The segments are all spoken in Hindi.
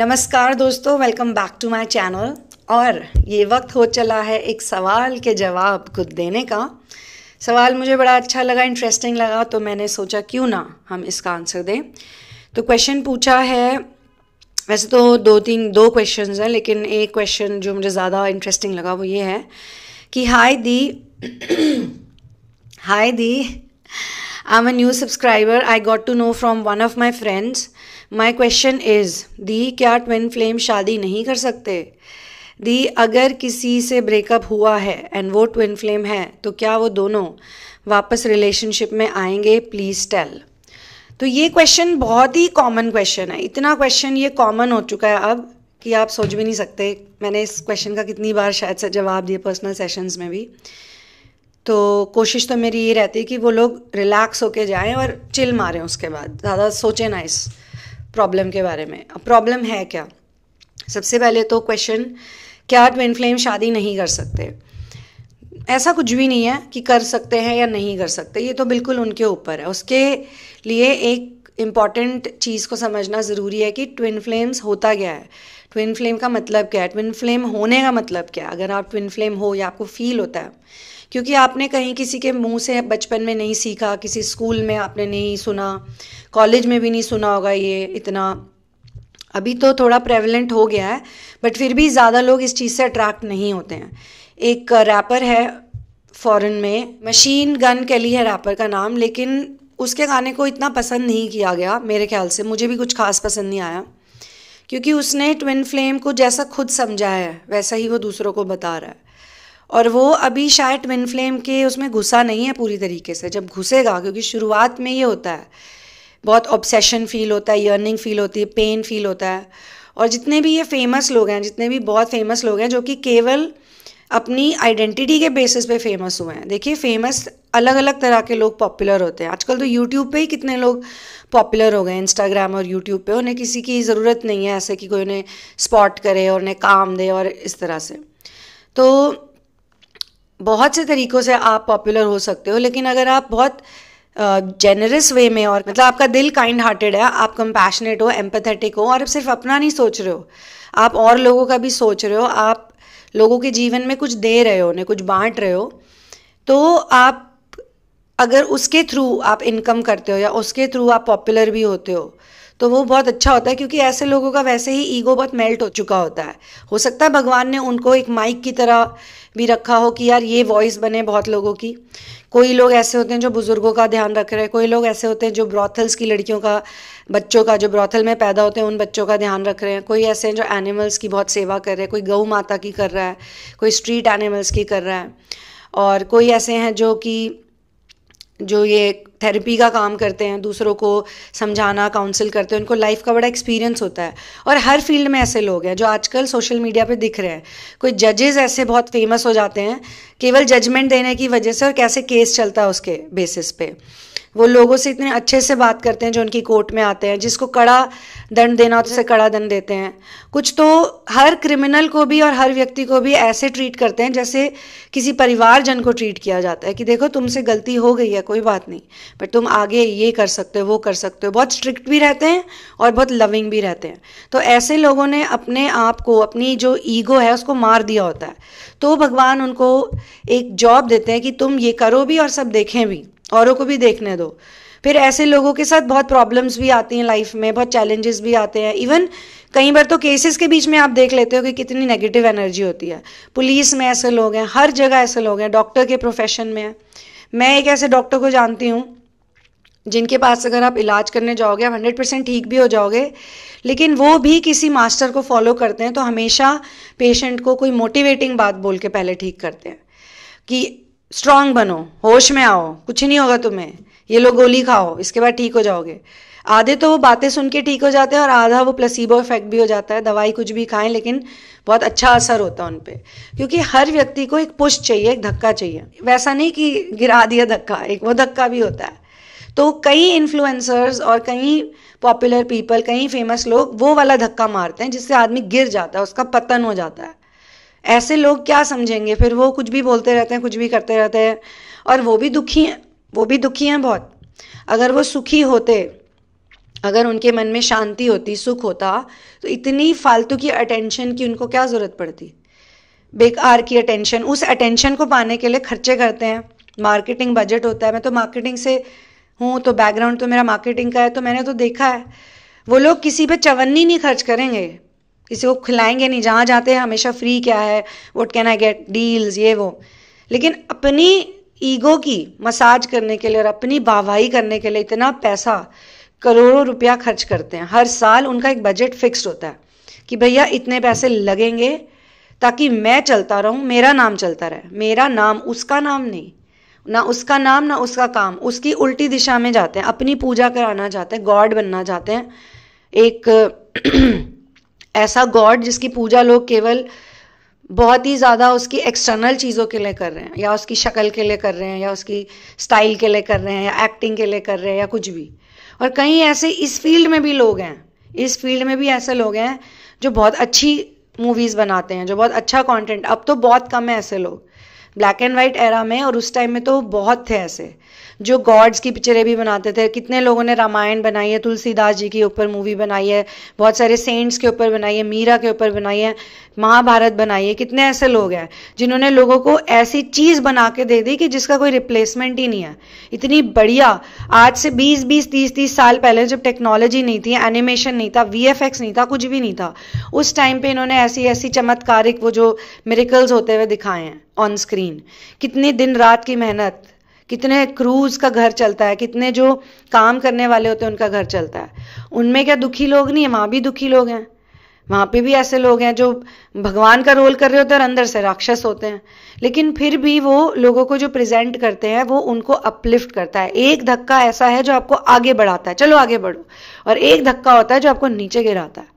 नमस्कार दोस्तों welcome back to my channel और ये वक्त हो चला है एक सवाल के जवाब खुद देने का सवाल मुझे बड़ा अच्छा लगा इंटरेस्टिंग लगा तो मैंने सोचा क्यों ना हम इसका आंसर दें तो क्वेश्चन पूछा है वैसे तो दो तीन दो क्वेश्चन हैं लेकिन एक क्वेश्चन जो मुझे ज़्यादा इंटरेस्टिंग लगा वो ये है कि हाय दी हाय दी I am a new subscriber I got to know from one of my friends my question is दी क्या ट्विन फ्लेम शादी नहीं कर सकते दी अगर किसी से ब्रेकअप हुआ है एंड वो ट्विन फ्लेम है तो क्या वो दोनों वापस रिलेशनशिप में आएंगे प्लीज़ टेल तो ये क्वेश्चन बहुत ही कॉमन क्वेश्चन है इतना क्वेश्चन ये कॉमन हो चुका है अब कि आप सोच भी नहीं सकते मैंने इस क्वेश्चन का कितनी बार शायद से जवाब दिया पर्सनल सेशंस में भी तो कोशिश तो मेरी ये रहती है कि वो लोग रिलैक्स होके जाएं और चिल मारें उसके बाद ज़्यादा सोचें ना इस प्रॉब्लम के बारे में अब प्रॉब्लम है क्या सबसे पहले तो क्वेश्चन क्या ट्विन फ्लेम शादी नहीं कर सकते ऐसा कुछ भी नहीं है कि कर सकते हैं या नहीं कर सकते ये तो बिल्कुल उनके ऊपर है उसके लिए एक इम्पॉर्टेंट चीज़ को समझना ज़रूरी है कि ट्विन फ्लेम्स होता क्या है ट्विन फ्लेम का मतलब क्या है ट्विन फ्लेम होने का मतलब क्या है अगर आप ट्विन फ्लेम हो या आपको फील होता है क्योंकि आपने कहीं किसी के मुंह से बचपन में नहीं सीखा किसी स्कूल में आपने नहीं सुना कॉलेज में भी नहीं सुना होगा ये इतना अभी तो थोड़ा प्रेवलेंट हो गया है बट फिर भी ज़्यादा लोग इस चीज़ से अट्रैक्ट नहीं होते हैं एक रैपर है फॉरेन में मशीन गन लिए है रैपर का नाम लेकिन उसके गाने को इतना पसंद नहीं किया गया मेरे ख्याल से मुझे भी कुछ खास पसंद नहीं आया क्योंकि उसने ट्विन फ्लेम को जैसा खुद समझा है वैसा ही वो दूसरों को बता रहा है और वो अभी शायद ट्विन फ्लेम के उसमें घुसा नहीं है पूरी तरीके से जब घुसेगा क्योंकि शुरुआत में ये होता है बहुत ऑब्सेशन फील होता है यर्निंग फील होती है पेन फील होता है और जितने भी ये फेमस लोग हैं जितने भी बहुत फेमस लोग हैं जो कि केवल अपनी आइडेंटिटी के बेसिस पे फेमस हुए हैं देखिए फेमस अलग अलग तरह के लोग पॉपुलर होते हैं आजकल तो यूट्यूब पे ही कितने लोग पॉपुलर हो गए इंस्टाग्राम और यूट्यूब पे उन्हें किसी की ज़रूरत नहीं है ऐसे कि कोई उन्हें स्पॉट करे और उन्हें काम दे और इस तरह से तो बहुत से तरीक़ों से आप पॉपुलर हो सकते हो लेकिन अगर आप बहुत जेनरस वे में और मतलब आपका दिल काइंड हार्टेड है आप कंपैशनेट हो एम्पथेटिक हो और आप सिर्फ अपना नहीं सोच रहे हो आप और लोगों का भी सोच रहे हो आप लोगों के जीवन में कुछ दे रहे हो उन्हें कुछ बांट रहे हो तो आप अगर उसके थ्रू आप इनकम करते हो या उसके थ्रू आप पॉपुलर भी होते हो तो वो बहुत अच्छा होता है क्योंकि ऐसे लोगों का वैसे ही ईगो बहुत मेल्ट हो चुका होता है हो सकता है भगवान ने उनको एक माइक की तरह भी रखा हो कि यार ये वॉइस बने बहुत लोगों की कोई लोग ऐसे होते हैं जो बुज़ुर्गों का ध्यान रख रहे हैं कोई लोग ऐसे होते हैं जो ब्रॉथल्स की लड़कियों का बच्चों का जो ब्रॉथल में पैदा होते हैं उन बच्चों का ध्यान रख रहे हैं कोई ऐसे हैं जो एनिमल्स की बहुत सेवा कर रहे हैं कोई गऊ माता की कर रहा है कोई स्ट्रीट एनिमल्स की कर रहा है और कोई ऐसे हैं जो कि जो ये थेरेपी का काम करते हैं दूसरों को समझाना काउंसिल करते हैं उनको लाइफ का बड़ा एक्सपीरियंस होता है और हर फील्ड में ऐसे लोग हैं जो आजकल सोशल मीडिया पे दिख रहे हैं कोई जजेस ऐसे बहुत फेमस हो जाते हैं केवल जजमेंट देने की वजह से और कैसे केस चलता है उसके बेसिस पे वो लोगों से इतने अच्छे से बात करते हैं जो उनकी कोर्ट में आते हैं जिसको कड़ा दंड देना होता कड़ा दंड देते हैं कुछ तो हर क्रिमिनल को भी और हर व्यक्ति को भी ऐसे ट्रीट करते हैं जैसे किसी परिवारजन को ट्रीट किया जाता है कि देखो तुमसे गलती हो गई है कोई बात नहीं पर तुम आगे ये कर सकते हो वो कर सकते हो बहुत स्ट्रिक्ट भी रहते हैं और बहुत लविंग भी रहते हैं तो ऐसे लोगों ने अपने आप को अपनी जो ईगो है उसको मार दिया होता है तो भगवान उनको एक जॉब देते हैं कि तुम ये करो भी और सब देखें भी औरों को भी देखने दो फिर ऐसे लोगों के साथ बहुत प्रॉब्लम्स भी आती हैं लाइफ में बहुत चैलेंजेस भी आते हैं इवन कई बार तो केसेस के बीच में आप देख लेते हो कि कितनी नेगेटिव एनर्जी होती है पुलिस में ऐसे लोग हैं हर जगह ऐसे लोग हैं डॉक्टर के प्रोफेशन में है मैं एक ऐसे डॉक्टर को जानती हूँ जिनके पास अगर आप इलाज करने जाओगे आप हंड्रेड परसेंट ठीक भी हो जाओगे लेकिन वो भी किसी मास्टर को फॉलो करते हैं तो हमेशा पेशेंट को कोई मोटिवेटिंग बात बोल के पहले ठीक करते हैं कि स्ट्रांग बनो होश में आओ कुछ नहीं होगा तुम्हें ये लोग गोली खाओ इसके बाद ठीक हो जाओगे आधे तो वो बातें सुन के ठीक हो जाते हैं और आधा वो प्लसीबो इफेक्ट भी हो जाता है दवाई कुछ भी खाएं लेकिन बहुत अच्छा असर होता है उन पर क्योंकि हर व्यक्ति को एक पुश चाहिए एक धक्का चाहिए वैसा नहीं कि गिरा दिया धक्का एक वो धक्का भी होता है तो कई इन्फ्लुएंसर्स और कई पॉपुलर पीपल कई फेमस लोग वो वाला धक्का मारते हैं जिससे आदमी गिर जाता है उसका पतन हो जाता है ऐसे लोग क्या समझेंगे फिर वो कुछ भी बोलते रहते हैं कुछ भी करते रहते हैं और वो भी दुखी हैं वो भी दुखी हैं बहुत अगर वो सुखी होते अगर उनके मन में शांति होती सुख होता तो इतनी फालतू की अटेंशन की उनको क्या ज़रूरत पड़ती बेकार की अटेंशन उस अटेंशन को पाने के लिए खर्चे करते हैं मार्केटिंग बजट होता है मैं तो मार्केटिंग से हूँ तो बैकग्राउंड तो मेरा मार्केटिंग का है तो मैंने तो देखा है वो लोग किसी पे चवन्नी नहीं खर्च करेंगे किसी को खिलाएंगे नहीं जहाँ जाते हैं हमेशा फ्री क्या है what can I get deals ये वो लेकिन अपनी ईगो की मसाज करने के लिए और अपनी वाहवाही करने के लिए इतना पैसा करोड़ों रुपया खर्च करते हैं हर साल उनका एक बजट फिक्स्ड होता है कि भैया इतने पैसे लगेंगे ताकि मैं चलता रहूं मेरा नाम चलता रहे मेरा नाम उसका नाम नहीं ना उसका नाम ना उसका काम उसकी उल्टी दिशा में जाते हैं अपनी पूजा कराना चाहते हैं गॉड बनना चाहते हैं एक ऐसा गॉड जिसकी पूजा लोग केवल बहुत ही ज़्यादा उसकी एक्सटर्नल चीज़ों के लिए कर रहे हैं या उसकी शक्ल के लिए कर रहे हैं या उसकी स्टाइल के लिए कर रहे हैं या एक्टिंग के लिए कर रहे हैं या कुछ भी और कहीं ऐसे इस फील्ड में भी लोग हैं इस फील्ड में भी ऐसे लोग हैं जो बहुत अच्छी मूवीज़ बनाते हैं जो बहुत अच्छा कंटेंट अब तो बहुत कम है ऐसे लोग ब्लैक एंड वाइट एरा में और उस टाइम में तो बहुत थे ऐसे जो गॉड्स की पिक्चरें भी बनाते थे कितने लोगों ने रामायण बनाई है तुलसीदास जी के ऊपर मूवी बनाई है बहुत सारे सेंट्स के ऊपर बनाई है मीरा के ऊपर बनाई है महाभारत बनाई है कितने ऐसे लोग हैं जिन्होंने लोगों को ऐसी चीज़ बना के दे दी कि जिसका कोई रिप्लेसमेंट ही नहीं है इतनी बढ़िया आज से 20 20 30 30 साल पहले जब टेक्नोलॉजी नहीं थी एनिमेशन नहीं था वी नहीं था कुछ भी नहीं था उस टाइम पे इन्होंने ऐसी ऐसी चमत्कारिक वो जो मेरिकल्स होते हुए दिखाए हैं ऑन स्क्रीन कितने दिन रात की मेहनत कितने क्रूज का घर चलता है कितने जो काम करने वाले होते हैं उनका घर चलता है उनमें क्या दुखी लोग नहीं है वहाँ भी दुखी लोग हैं वहां पे भी ऐसे लोग हैं जो भगवान का रोल कर रहे होते हैं और अंदर से राक्षस होते हैं लेकिन फिर भी वो लोगों को जो प्रेजेंट करते हैं वो उनको अपलिफ्ट करता है एक धक्का ऐसा है जो आपको आगे बढ़ाता है चलो आगे बढ़ो और एक धक्का होता है जो आपको नीचे गिराता है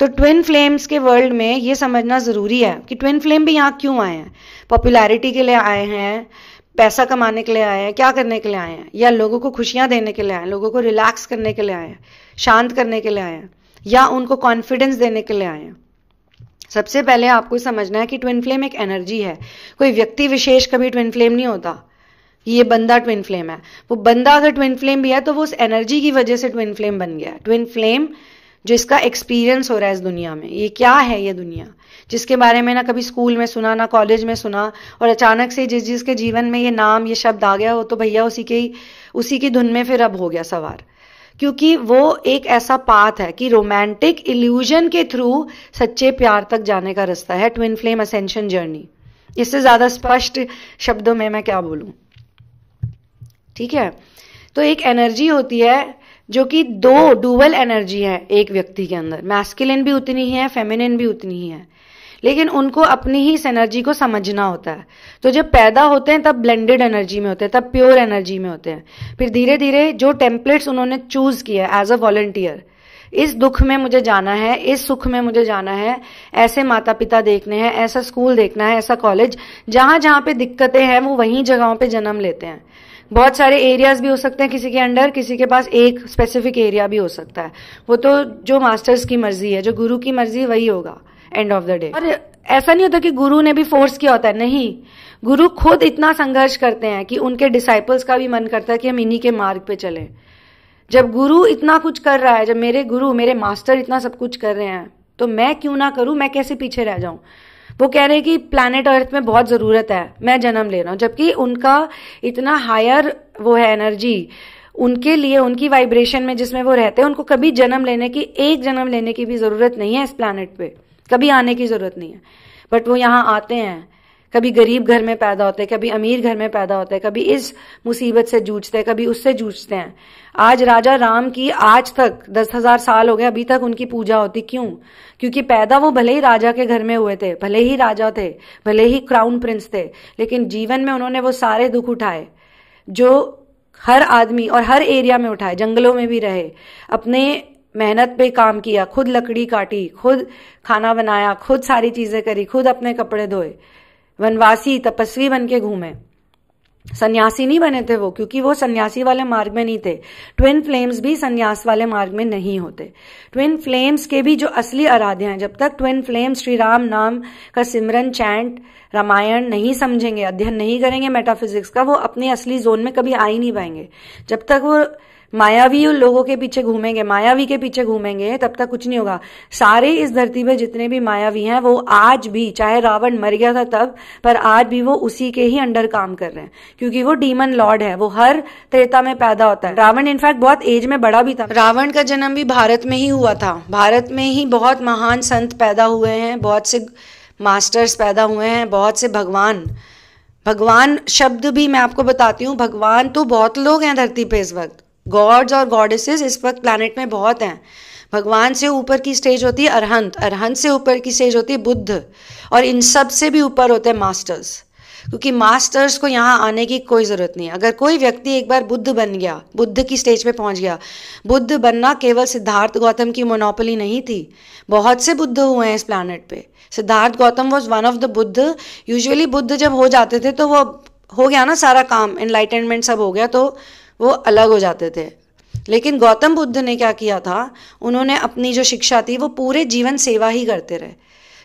तो ट्विन फ्लेम्स के वर्ल्ड में ये समझना ज़रूरी है कि ट्विन फ्लेम भी यहाँ क्यों आए हैं पॉपुलैरिटी के लिए आए हैं पैसा कमाने के लिए आए हैं क्या करने के लिए आए हैं या लोगों को खुशियां देने के लिए आए हैं लोगों को रिलैक्स करने के लिए आए हैं शांत करने के लिए आए हैं या उनको कॉन्फिडेंस देने के लिए आए हैं सबसे पहले आपको समझना है कि ट्विन फ्लेम एक एनर्जी है कोई व्यक्ति विशेष कभी ट्विन फ्लेम नहीं होता ये बंदा ट्विन फ्लेम है वो बंदा अगर ट्विन फ्लेम भी है तो वो उस एनर्जी की वजह से ट्विन फ्लेम बन गया ट्विन फ्लेम जो इसका एक्सपीरियंस हो रहा है इस दुनिया में ये क्या है ये दुनिया जिसके बारे में ना कभी स्कूल में सुना ना कॉलेज में सुना और अचानक से जिस जिसके जीवन में ये नाम ये शब्द आ गया हो तो भैया उसी के ही उसी की धुन में फिर अब हो गया सवार क्योंकि वो एक ऐसा पाथ है कि रोमांटिक इल्यूजन के थ्रू सच्चे प्यार तक जाने का रास्ता है ट्विन फ्लेम असेंशन जर्नी इससे ज़्यादा स्पष्ट शब्दों में मैं क्या बोलूं ठीक है तो एक एनर्जी होती है जो कि दो डुअल एनर्जी है एक व्यक्ति के अंदर मैस्किलिन भी उतनी ही है फेमिनिन भी उतनी ही है लेकिन उनको अपनी ही इस एनर्जी को समझना होता है तो जब पैदा होते हैं तब ब्लेंडेड एनर्जी में होते हैं तब प्योर एनर्जी में होते हैं फिर धीरे धीरे जो टेम्पलेट्स उन्होंने चूज किया एज अ वॉलेंटियर इस दुख में मुझे जाना है इस सुख में मुझे जाना है ऐसे माता पिता देखने हैं ऐसा स्कूल देखना है ऐसा कॉलेज जहाँ जहाँ पे दिक्कतें हैं वो वहीं जगहों पे जन्म लेते हैं बहुत सारे एरियाज भी हो सकते हैं किसी के अंडर किसी के पास एक स्पेसिफिक एरिया भी हो सकता है वो तो जो मास्टर्स की मर्जी है जो गुरु की मर्जी वही होगा एंड ऑफ द डे और ऐसा नहीं होता कि गुरु ने भी फोर्स किया होता है नहीं गुरु खुद इतना संघर्ष करते हैं कि उनके डिसाइपल्स का भी मन करता है कि हम इन्हीं के मार्ग पे चलें जब गुरु इतना कुछ कर रहा है जब मेरे गुरु मेरे मास्टर इतना सब कुछ कर रहे हैं तो मैं क्यों ना करूँ मैं कैसे पीछे रह जाऊँ वो कह रहे हैं कि प्लानट अर्थ में बहुत ज़रूरत है मैं जन्म ले रहा हूँ जबकि उनका इतना हायर वो है एनर्जी उनके लिए उनकी वाइब्रेशन में जिसमें वो रहते हैं उनको कभी जन्म लेने की एक जन्म लेने की भी ज़रूरत नहीं है इस प्लानट पे कभी आने की ज़रूरत नहीं है बट वो यहाँ आते हैं कभी गरीब घर में पैदा होते हैं कभी अमीर घर में पैदा होते हैं कभी इस मुसीबत से जूझते हैं कभी उससे जूझते हैं आज राजा राम की आज तक दस हजार साल हो गए अभी तक उनकी पूजा होती क्यों क्योंकि पैदा वो भले ही राजा के घर में हुए थे भले ही राजा थे भले ही क्राउन प्रिंस थे लेकिन जीवन में उन्होंने वो सारे दुख उठाए जो हर आदमी और हर एरिया में उठाए जंगलों में भी रहे अपने मेहनत पे काम किया खुद लकड़ी काटी खुद खाना बनाया खुद सारी चीज़ें करी खुद अपने कपड़े धोए वनवासी तपस्वी बन के घूमे सन्यासी नहीं बने थे वो क्योंकि वो सन्यासी वाले मार्ग में नहीं थे ट्विन फ्लेम्स भी सन्यास वाले मार्ग में नहीं होते ट्विन फ्लेम्स के भी जो असली आराध्य हैं जब तक ट्विन फ्लेम्स श्री राम नाम का सिमरन चैंट रामायण नहीं समझेंगे अध्ययन नहीं करेंगे मेटाफिजिक्स का वो अपने असली जोन में कभी आ ही नहीं पाएंगे जब तक वो मायावी लोगों के पीछे घूमेंगे मायावी के पीछे घूमेंगे तब तक कुछ नहीं होगा सारे इस धरती पर जितने भी मायावी हैं वो आज भी चाहे रावण मर गया था तब पर आज भी वो उसी के ही अंडर काम कर रहे हैं क्योंकि वो डीमन लॉर्ड है वो हर त्रेता में पैदा होता है रावण इनफैक्ट बहुत एज में बड़ा भी था रावण का जन्म भी भारत में ही हुआ था भारत में ही बहुत महान संत पैदा हुए हैं बहुत से मास्टर्स पैदा हुए हैं बहुत से भगवान भगवान शब्द भी मैं आपको बताती हूँ भगवान तो बहुत लोग हैं धरती पे इस वक्त गॉड्स और गॉडेसेस इस वक्त प्लानट में बहुत हैं भगवान से ऊपर की स्टेज होती है अरहंत अरहंत से ऊपर की स्टेज होती है बुद्ध और इन सब से भी ऊपर होते हैं मास्टर्स क्योंकि मास्टर्स को यहाँ आने की कोई ज़रूरत नहीं है अगर कोई व्यक्ति एक बार बुद्ध बन गया बुद्ध की स्टेज पे पहुँच गया बुद्ध बनना केवल सिद्धार्थ गौतम की मोनोपली नहीं थी बहुत से बुद्ध हुए हैं इस प्लानट पे Siddharth Gautam was one of the Buddha usually Buddha जब हो जाते थे तो वो हो गया ना सारा काम एनलाइटेनमेंट सब हो गया तो वो अलग हो जाते थे लेकिन गौतम बुद्ध ने क्या किया था उन्होंने अपनी जो शिक्षा थी वो पूरे जीवन सेवा ही करते रहे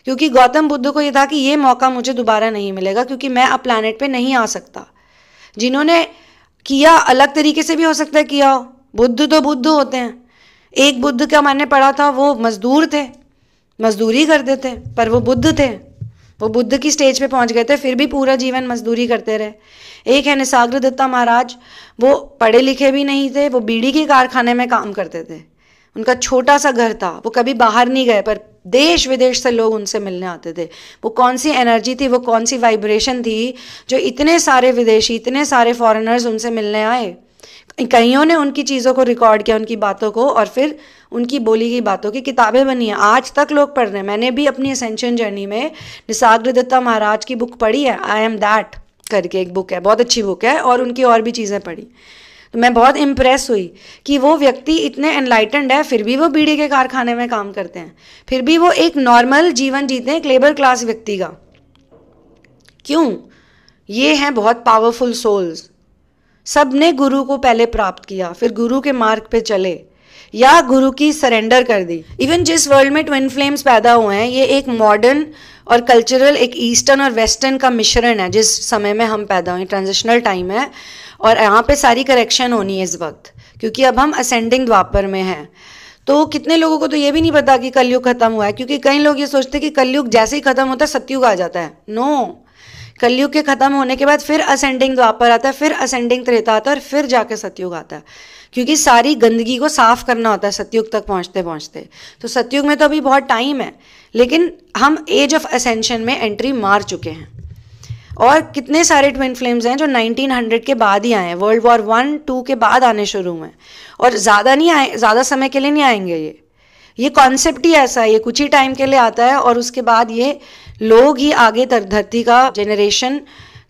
क्योंकि गौतम बुद्ध को ये था कि ये मौका मुझे दोबारा नहीं मिलेगा क्योंकि मैं अब प्लानट पर नहीं आ सकता जिन्होंने किया अलग तरीके से भी हो सकता है किया हो बुद्ध तो बुद्ध होते हैं एक बुद्ध का मैंने पढ़ा था वो मजदूर थे मजदूरी करते थे पर वो बुद्ध थे वो बुद्ध की स्टेज पे पहुंच गए थे फिर भी पूरा जीवन मजदूरी करते रहे एक है निसाग्र दत्ता महाराज वो पढ़े लिखे भी नहीं थे वो बीड़ी के कारखाने में काम करते थे उनका छोटा सा घर था वो कभी बाहर नहीं गए पर देश विदेश से लोग उनसे मिलने आते थे वो कौन सी एनर्जी थी वो कौन सी वाइब्रेशन थी जो इतने सारे विदेशी इतने सारे फॉरेनर्स उनसे मिलने आए कईयों ने उनकी चीज़ों को रिकॉर्ड किया उनकी बातों को और फिर उनकी बोली की बातों की किताबें बनी हैं आज तक लोग पढ़ रहे हैं मैंने भी अपनी असेंशन जर्नी में निसाग्र दत्ता महाराज की बुक पढ़ी है आई एम दैट करके एक बुक है बहुत अच्छी बुक है और उनकी और भी चीज़ें पढ़ी तो मैं बहुत इम्प्रेस हुई कि वो व्यक्ति इतने एनलाइटेंड है फिर भी वो बीड़ी के कारखाने में काम करते हैं फिर भी वो एक नॉर्मल जीवन जीते हैं एक लेबर क्लास व्यक्ति का क्यों ये हैं बहुत पावरफुल सोल्स सब ने गुरु को पहले प्राप्त किया फिर गुरु के मार्ग पे चले या गुरु की सरेंडर कर दी इवन जिस वर्ल्ड में ट्विन फ्लेम्स पैदा हुए हैं ये एक मॉडर्न और कल्चरल एक ईस्टर्न और वेस्टर्न का मिश्रण है जिस समय में हम पैदा हुए ट्रांजिशनल टाइम है और यहाँ पे सारी करेक्शन होनी है इस वक्त क्योंकि अब हम असेंडिंग द्वापर में हैं तो कितने लोगों को तो ये भी नहीं पता कि कलयुग खत्म हुआ है क्योंकि कई लोग ये सोचते हैं कि कलयुग जैसे ही खत्म होता है सत्युग आ जाता है नो no. कलयुग के ख़त्म होने के बाद फिर असेंडिंग द्वापर आता है फिर असेंडिंग त्रेता आता है और फिर जाके सतयुग आता है क्योंकि सारी गंदगी को साफ करना होता है सतयुग तक पहुँचते पहुँचते तो सतयुग में तो अभी बहुत टाइम है लेकिन हम एज ऑफ असेंशन में एंट्री मार चुके हैं और कितने सारे ट्विन फ्लेम्स हैं जो 1900 के बाद ही आए हैं वर्ल्ड वॉर वन टू के बाद आने शुरू हुए हैं और ज़्यादा नहीं आए ज़्यादा समय के लिए नहीं आएंगे ये ये कॉन्सेप्ट ही ऐसा है ये कुछ ही टाइम के लिए आता है और उसके बाद ये लोग ही आगे धरती का जनरेशन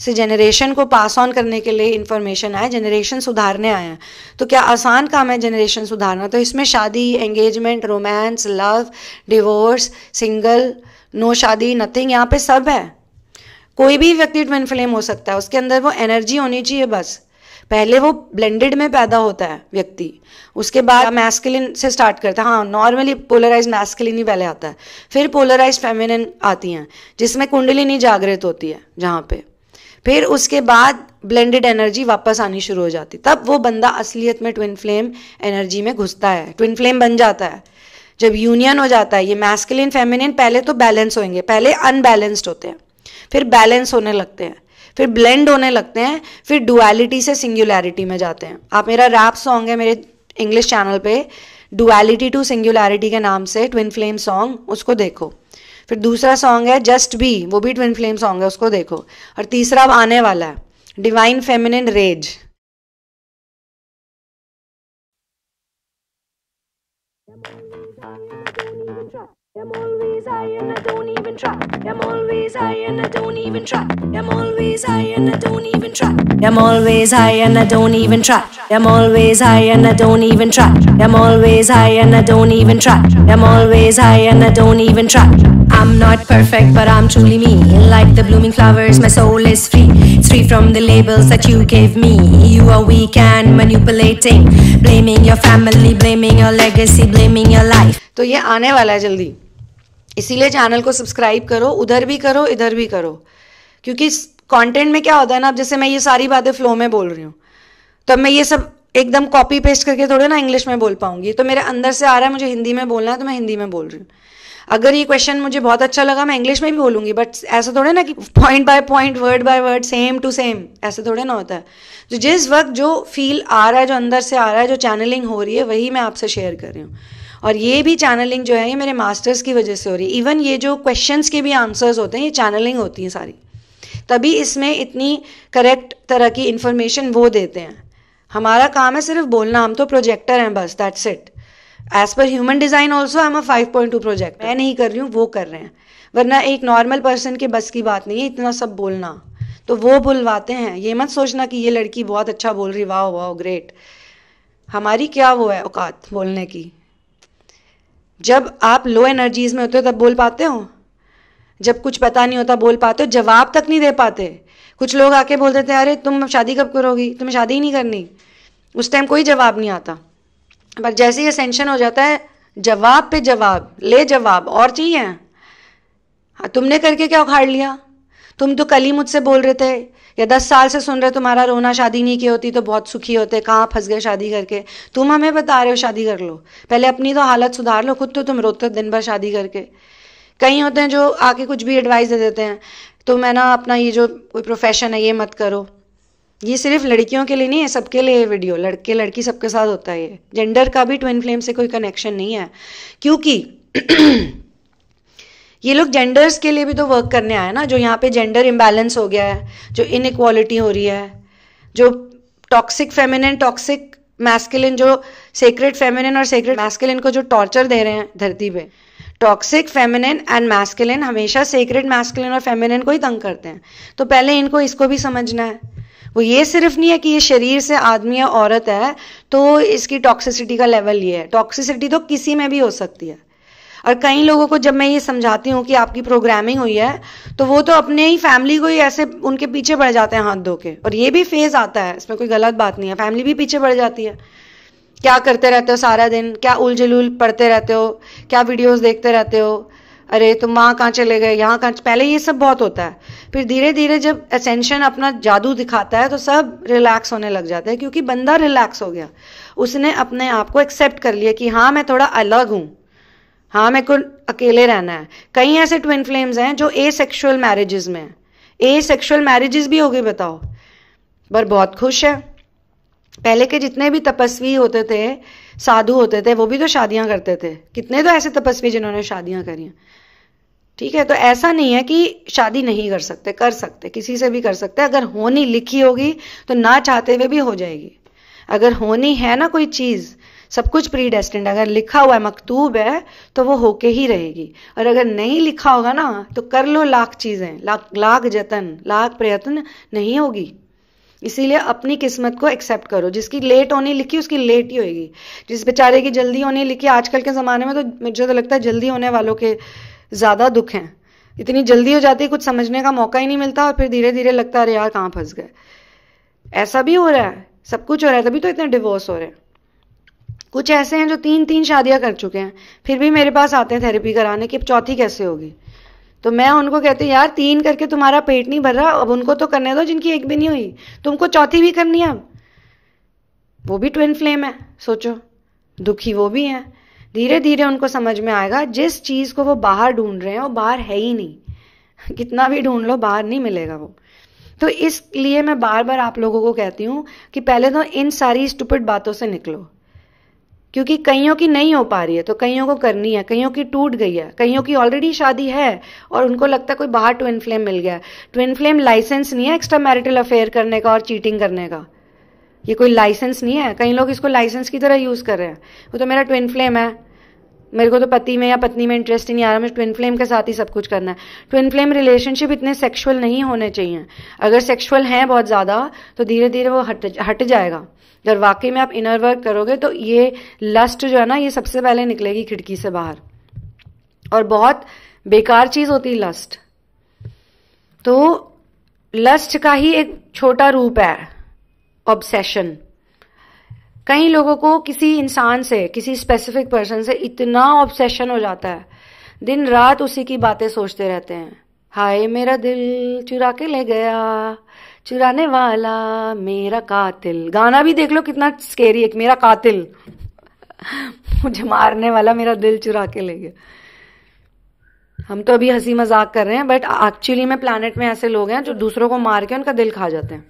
से जेनरेशन को पास ऑन करने के लिए इन्फॉर्मेशन आए जनरेशन सुधारने आए हैं तो क्या आसान काम है जनरेशन सुधारना तो इसमें शादी engagement romance love divorce single no शादी नथिंग यहाँ पे सब है कोई भी व्यक्ति ट्विन फ्लेम हो सकता है उसके अंदर वो एनर्जी होनी चाहिए बस पहले वो ब्लेंडेड में पैदा होता है व्यक्ति उसके बाद मैस्किलिन से स्टार्ट करता है हाँ नॉर्मली पोलराइज मैस्किलिन ही पहले आता है फिर पोलराइज फेमिनिन आती हैं जिसमें कुंडलिनी जागृत होती है जहाँ पे फिर उसके बाद ब्लेंडेड एनर्जी वापस आनी शुरू हो जाती तब वो बंदा असलियत में ट्विन फ्लेम एनर्जी में घुसता है ट्विन फ्लेम बन जाता है जब यूनियन हो जाता है ये मैस्किलिन फेमिनिन पहले तो बैलेंस होंगे पहले अनबैलेंस्ड होते हैं फिर बैलेंस होने लगते हैं फिर ब्लेंड होने लगते हैं फिर डुअलिटी से सिंगुलैरिटी में जाते हैं आप मेरा रैप सॉन्ग है मेरे इंग्लिश चैनल पे डुअलिटी टू सिंगुलैरिटी के नाम से ट्विन फ्लेम सॉन्ग उसको देखो फिर दूसरा सॉन्ग है जस्ट बी वो भी ट्विन फ्लेम सॉन्ग है उसको देखो और तीसरा अब आने वाला है divine feminine rage I'm always high and I don't even try. I'm always high and I don't even try. I'm always high and I don't even try. I'm always high and I don't even try. I'm always high and I don't even try. I'm always high and I don't even try. I'm always high and I don't even try. I'm not perfect, but I'm truly me. Like the blooming flowers, my soul is free. It's free from the labels that you gave me. You are weak and manipulating, blaming your family, blaming your legacy, blaming your life. तो ये आने वाला है जल्दी इसीलिए चैनल को सब्सक्राइब करो उधर भी करो इधर भी करो क्योंकि कंटेंट में क्या होता है ना अब जैसे मैं ये सारी बातें फ्लो में बोल रही हूँ तो मैं ये सब एकदम कॉपी पेस्ट करके थोड़े ना इंग्लिश में बोल पाऊंगी तो मेरे अंदर से आ रहा है मुझे हिंदी में बोलना है तो मैं हिंदी में बोल रही हूँ अगर ये क्वेश्चन मुझे बहुत अच्छा लगा मैं इंग्लिश में भी बोलूँगी बट ऐसा थोड़े ना कि point by point word by word same to same ऐसा थोड़े ना होता है तो जिस वक्त जो फील आ रहा है जो अंदर से आ रहा है जो चैनलिंग हो रही है वही मैं आपसे शेयर कर रही हूँ और ये भी चैनलिंग जो है ये मेरे मास्टर्स की वजह से हो रही है इवन ये जो क्वेश्चंस के भी आंसर्स होते हैं ये चैनलिंग होती है सारी तभी इसमें इतनी करेक्ट तरह की इन्फॉर्मेशन वो देते हैं हमारा काम है सिर्फ बोलना हम तो प्रोजेक्टर हैं बस that's it as per human design also am a five point two project मैं नहीं कर रही हूँ वो कर रहे हैं वरना एक नॉर्मल पर्सन के बस की बात नहीं है इतना सब बोलना तो वो बुलवाते हैं ये मत सोचना कि ये लड़की बहुत अच्छा बोल रही वाह वाह ग्रेट हमारी क्या वो है औकात बोलने की जब आप लो एनर्जीज में होते हो तब बोल पाते हो जब कुछ पता नहीं होता बोल पाते हो जवाब तक नहीं दे पाते कुछ लोग आके बोल देते हैं अरे तुम शादी कब करोगी तुम्हें शादी ही नहीं करनी उस टाइम कोई जवाब नहीं आता पर जैसे ही असेंशन हो जाता है जवाब पे जवाब ले जवाब और चाहिए हाँ तुमने करके क्या उखाड़ लिया तुम तो कल ही मुझसे बोल रहे थे या दस साल से सुन रहे तुम्हारा रोना शादी नहीं की होती तो बहुत सुखी होते कहाँ फंस गए शादी करके तुम हमें बता रहे हो शादी कर लो पहले अपनी तो हालत सुधार लो खुद तो तुम रोते दिन भर शादी करके कई होते हैं जो आके कुछ भी एडवाइस दे देते हैं तो मैं ना अपना ये जो कोई प्रोफेशन है ये मत करो ये सिर्फ लड़कियों के लिए नहीं है सबके लिए वीडियो लड़के लड़की सबके साथ होता है ये जेंडर का भी ट्विन फ्लेम से कोई कनेक्शन नहीं है क्योंकि ये लोग जेंडर्स के लिए भी तो वर्क करने आए ना जो यहाँ पे जेंडर इम्बैलेंस हो गया है जो इनक्वालिटी हो रही है जो टॉक्सिक फेमिनिन टॉक्सिक मैस्किलिन जो सेक्रेट फेमिनिन और सेक्रेट मैस्किलिन को जो टॉर्चर दे रहे हैं धरती पे टॉक्सिक फेमिनिन एंड मैस्किलिन हमेशा सेक्रेट मैस्किलिन और फेमिनिन को ही तंग करते हैं तो पहले इनको इसको भी समझना है वो ये सिर्फ नहीं है कि ये शरीर से आदमी या औरत है तो इसकी टॉक्सिसिटी का लेवल ये है टॉक्सिसिटी तो किसी में भी हो सकती है और कई लोगों को जब मैं ये समझाती हूँ कि आपकी प्रोग्रामिंग हुई है तो वो तो अपने ही फैमिली को ही ऐसे उनके पीछे पड़ जाते हैं हाथ धो के और ये भी फेज आता है इसमें कोई गलत बात नहीं है फैमिली भी पीछे पड़ जाती है क्या करते रहते हो सारा दिन क्या उल पढ़ते रहते हो क्या वीडियोज देखते रहते हो अरे तुम वहाँ कहाँ चले गए यहाँ कहाँ पहले ये सब बहुत होता है फिर धीरे धीरे जब असेंशन अपना जादू दिखाता है तो सब रिलैक्स होने लग जाते हैं क्योंकि बंदा रिलैक्स हो गया उसने अपने आप को एक्सेप्ट कर लिया कि हाँ मैं थोड़ा अलग हूँ हाँ मेरे को अकेले रहना है कई ऐसे ट्विन फ्लेम्स हैं जो ए सेक्शुअल मैरिजेज में हैं ए सेक्शुअल मैरिजेस भी हो गई बताओ पर बहुत खुश है पहले के जितने भी तपस्वी होते थे साधु होते थे वो भी तो शादियां करते थे कितने तो ऐसे तपस्वी जिन्होंने शादियां करी हैं ठीक है तो ऐसा नहीं है कि शादी नहीं कर सकते कर सकते किसी से भी कर सकते अगर होनी लिखी होगी तो ना चाहते हुए भी हो जाएगी अगर होनी है ना कोई चीज़ सब कुछ प्री डेस्टेंड अगर लिखा हुआ है मकतूब है तो वो होके ही रहेगी और अगर नहीं लिखा होगा ना तो कर लो लाख चीज़ें लाख लाख जतन लाख प्रयत्न नहीं होगी इसीलिए अपनी किस्मत को एक्सेप्ट करो जिसकी लेट होनी लिखी उसकी लेट ही होगी जिस बेचारे की जल्दी होनी लिखी आजकल के ज़माने में तो मुझे तो लगता है जल्दी होने वालों के ज़्यादा दुख हैं इतनी जल्दी हो जाती है कुछ समझने का मौका ही नहीं मिलता और फिर धीरे धीरे लगता है अरे यार कहाँ फंस गए ऐसा भी हो रहा है सब कुछ हो रहा है तभी तो इतने डिवोर्स हो रहे हैं कुछ ऐसे हैं जो तीन तीन शादियां कर चुके हैं फिर भी मेरे पास आते हैं थेरेपी कराने की चौथी कैसे होगी तो मैं उनको कहती हूँ यार तीन करके तुम्हारा पेट नहीं भर रहा अब उनको तो करने दो जिनकी एक भी नहीं हुई तुमको चौथी भी करनी है अब वो भी ट्विन फ्लेम है सोचो दुखी वो भी हैं धीरे धीरे उनको समझ में आएगा जिस चीज़ को वो बाहर ढूंढ रहे हैं वो बाहर है ही नहीं कितना भी ढूंढ लो बाहर नहीं मिलेगा वो तो इसलिए मैं बार बार आप लोगों को कहती हूँ कि पहले तो इन सारी स्टूपिड बातों से निकलो क्योंकि कईयों की नहीं हो पा रही है तो कईयों को करनी है कईयों की टूट गई है कईयों की ऑलरेडी शादी है और उनको लगता है कोई बाहर ट्विन फ्लेम मिल गया है ट्विन फ्लेम लाइसेंस नहीं है एक्स्ट्रा मैरिटल अफेयर करने का और चीटिंग करने का ये कोई लाइसेंस नहीं है कई लोग इसको लाइसेंस की तरह यूज़ कर रहे हैं वो तो मेरा ट्विन फ्लेम है मेरे को तो पति में या पत्नी में इंटरेस्ट ही नहीं आ रहा मुझे ट्विन फ्लेम के साथ ही सब कुछ करना है ट्विन फ्लेम रिलेशनशिप इतने सेक्सुअल नहीं होने चाहिए अगर सेक्सुअल हैं बहुत ज़्यादा तो धीरे धीरे वो हट हट जाएगा अगर वाकई में आप इनर वर्क करोगे तो ये लस्ट जो है ना ये सबसे पहले निकलेगी खिड़की से बाहर और बहुत बेकार चीज़ होती है लस्ट तो लस्ट का ही एक छोटा रूप है ऑब्सेशन कई लोगों को किसी इंसान से किसी स्पेसिफिक पर्सन से इतना ऑब्सेशन हो जाता है दिन रात उसी की बातें सोचते रहते हैं हाय मेरा दिल चुरा के ले गया चुराने वाला मेरा कातिल गाना भी देख लो कितना स्केरी है मेरा कातिल मुझे मारने वाला मेरा दिल चुरा के ले गया हम तो अभी हंसी मजाक कर रहे हैं बट एक्चुअली में प्लानट में ऐसे लोग हैं जो दूसरों को मार के उनका दिल खा जाते हैं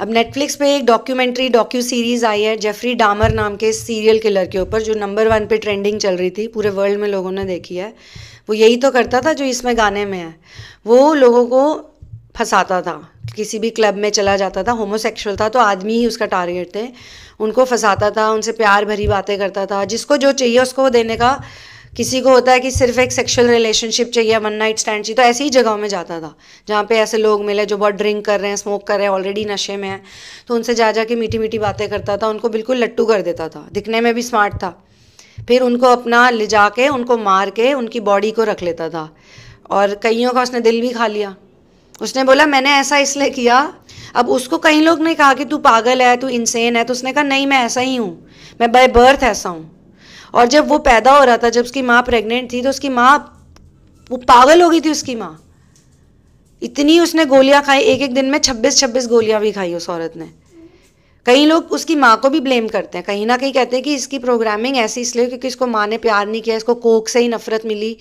अब नेटफ्लिक्स पे एक डॉक्यूमेंट्री डॉक्यू सीरीज़ आई है जेफरी डामर नाम के सीरियल किलर के ऊपर जो नंबर वन पे ट्रेंडिंग चल रही थी पूरे वर्ल्ड में लोगों ने देखी है वो यही तो करता था जो इसमें गाने में है वो लोगों को फंसाता था किसी भी क्लब में चला जाता था होमोसेक्सुअल था तो आदमी ही उसका टारगेट थे उनको फंसाता था उनसे प्यार भरी बातें करता था जिसको जो चाहिए उसको देने का किसी को होता है कि सिर्फ एक सेक्शुअल रिलेशनशिप चाहिए वन नाइट स्टैंड चाहिए तो ऐसी ही जगहों में जाता था जहाँ पे ऐसे लोग मिले जो बहुत ड्रिंक कर रहे हैं स्मोक कर रहे हैं ऑलरेडी नशे में हैं तो उनसे जा जा के मीठी मीठी बातें करता था उनको बिल्कुल लट्टू कर देता था दिखने में भी स्मार्ट था फिर उनको अपना ले जा के उनको मार के उनकी बॉडी को रख लेता था और कईयों का उसने दिल भी खा लिया उसने बोला मैंने ऐसा इसलिए किया अब उसको कई लोग ने कहा कि तू पागल है तू इंसेन है तो उसने कहा नहीं मैं ऐसा ही हूँ मैं बाय बर्थ ऐसा हूँ और जब वो पैदा हो रहा था जब उसकी माँ प्रेग्नेंट थी तो उसकी माँ वो पागल हो गई थी उसकी माँ इतनी उसने गोलियाँ खाई एक एक दिन में छब्बीस छब्बीस गोलियाँ भी खाई उस औरत ने कई लोग उसकी माँ को भी ब्लेम करते हैं कहीं ना कहीं कहते हैं कि इसकी प्रोग्रामिंग ऐसी इसलिए क्योंकि इसको माँ ने प्यार नहीं किया इसको कोक से ही नफरत मिली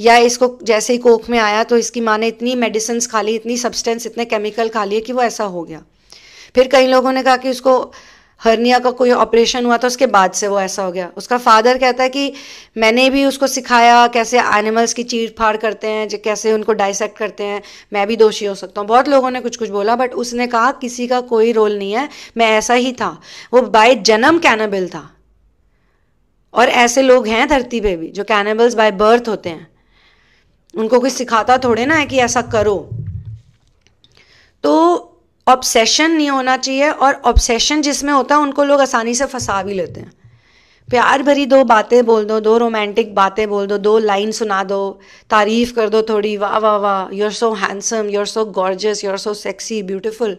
या इसको जैसे ही कोक में आया तो इसकी माँ ने इतनी मेडिसिन खा ली इतनी सब्सटेंस इतने केमिकल खा लिए कि वो ऐसा हो गया फिर कई लोगों ने कहा कि उसको हर्निया का कोई ऑपरेशन हुआ था उसके बाद से वो ऐसा हो गया उसका फादर कहता है कि मैंने भी उसको सिखाया कैसे एनिमल्स की चीर फाड़ करते हैं कैसे उनको डाइसेक्ट करते हैं मैं भी दोषी हो सकता हूँ बहुत लोगों ने कुछ कुछ बोला बट उसने कहा किसी का कोई रोल नहीं है मैं ऐसा ही था वो बाय जन्म कैनबल था और ऐसे लोग हैं धरती पे भी जो कैनबल्स बाय बर्थ होते हैं उनको कुछ सिखाता थोड़े ना है कि ऐसा करो तो ऑब्सेशन नहीं होना चाहिए और ऑब्सेशन जिसमें होता है उनको लोग आसानी से फंसा भी लेते हैं प्यार भरी दो बातें बोल दो दो रोमांटिक बातें बोल दो दो लाइन सुना दो तारीफ कर दो थोड़ी वाह वाह वाह you are so handsome you are so gorgeous you are so sexy beautiful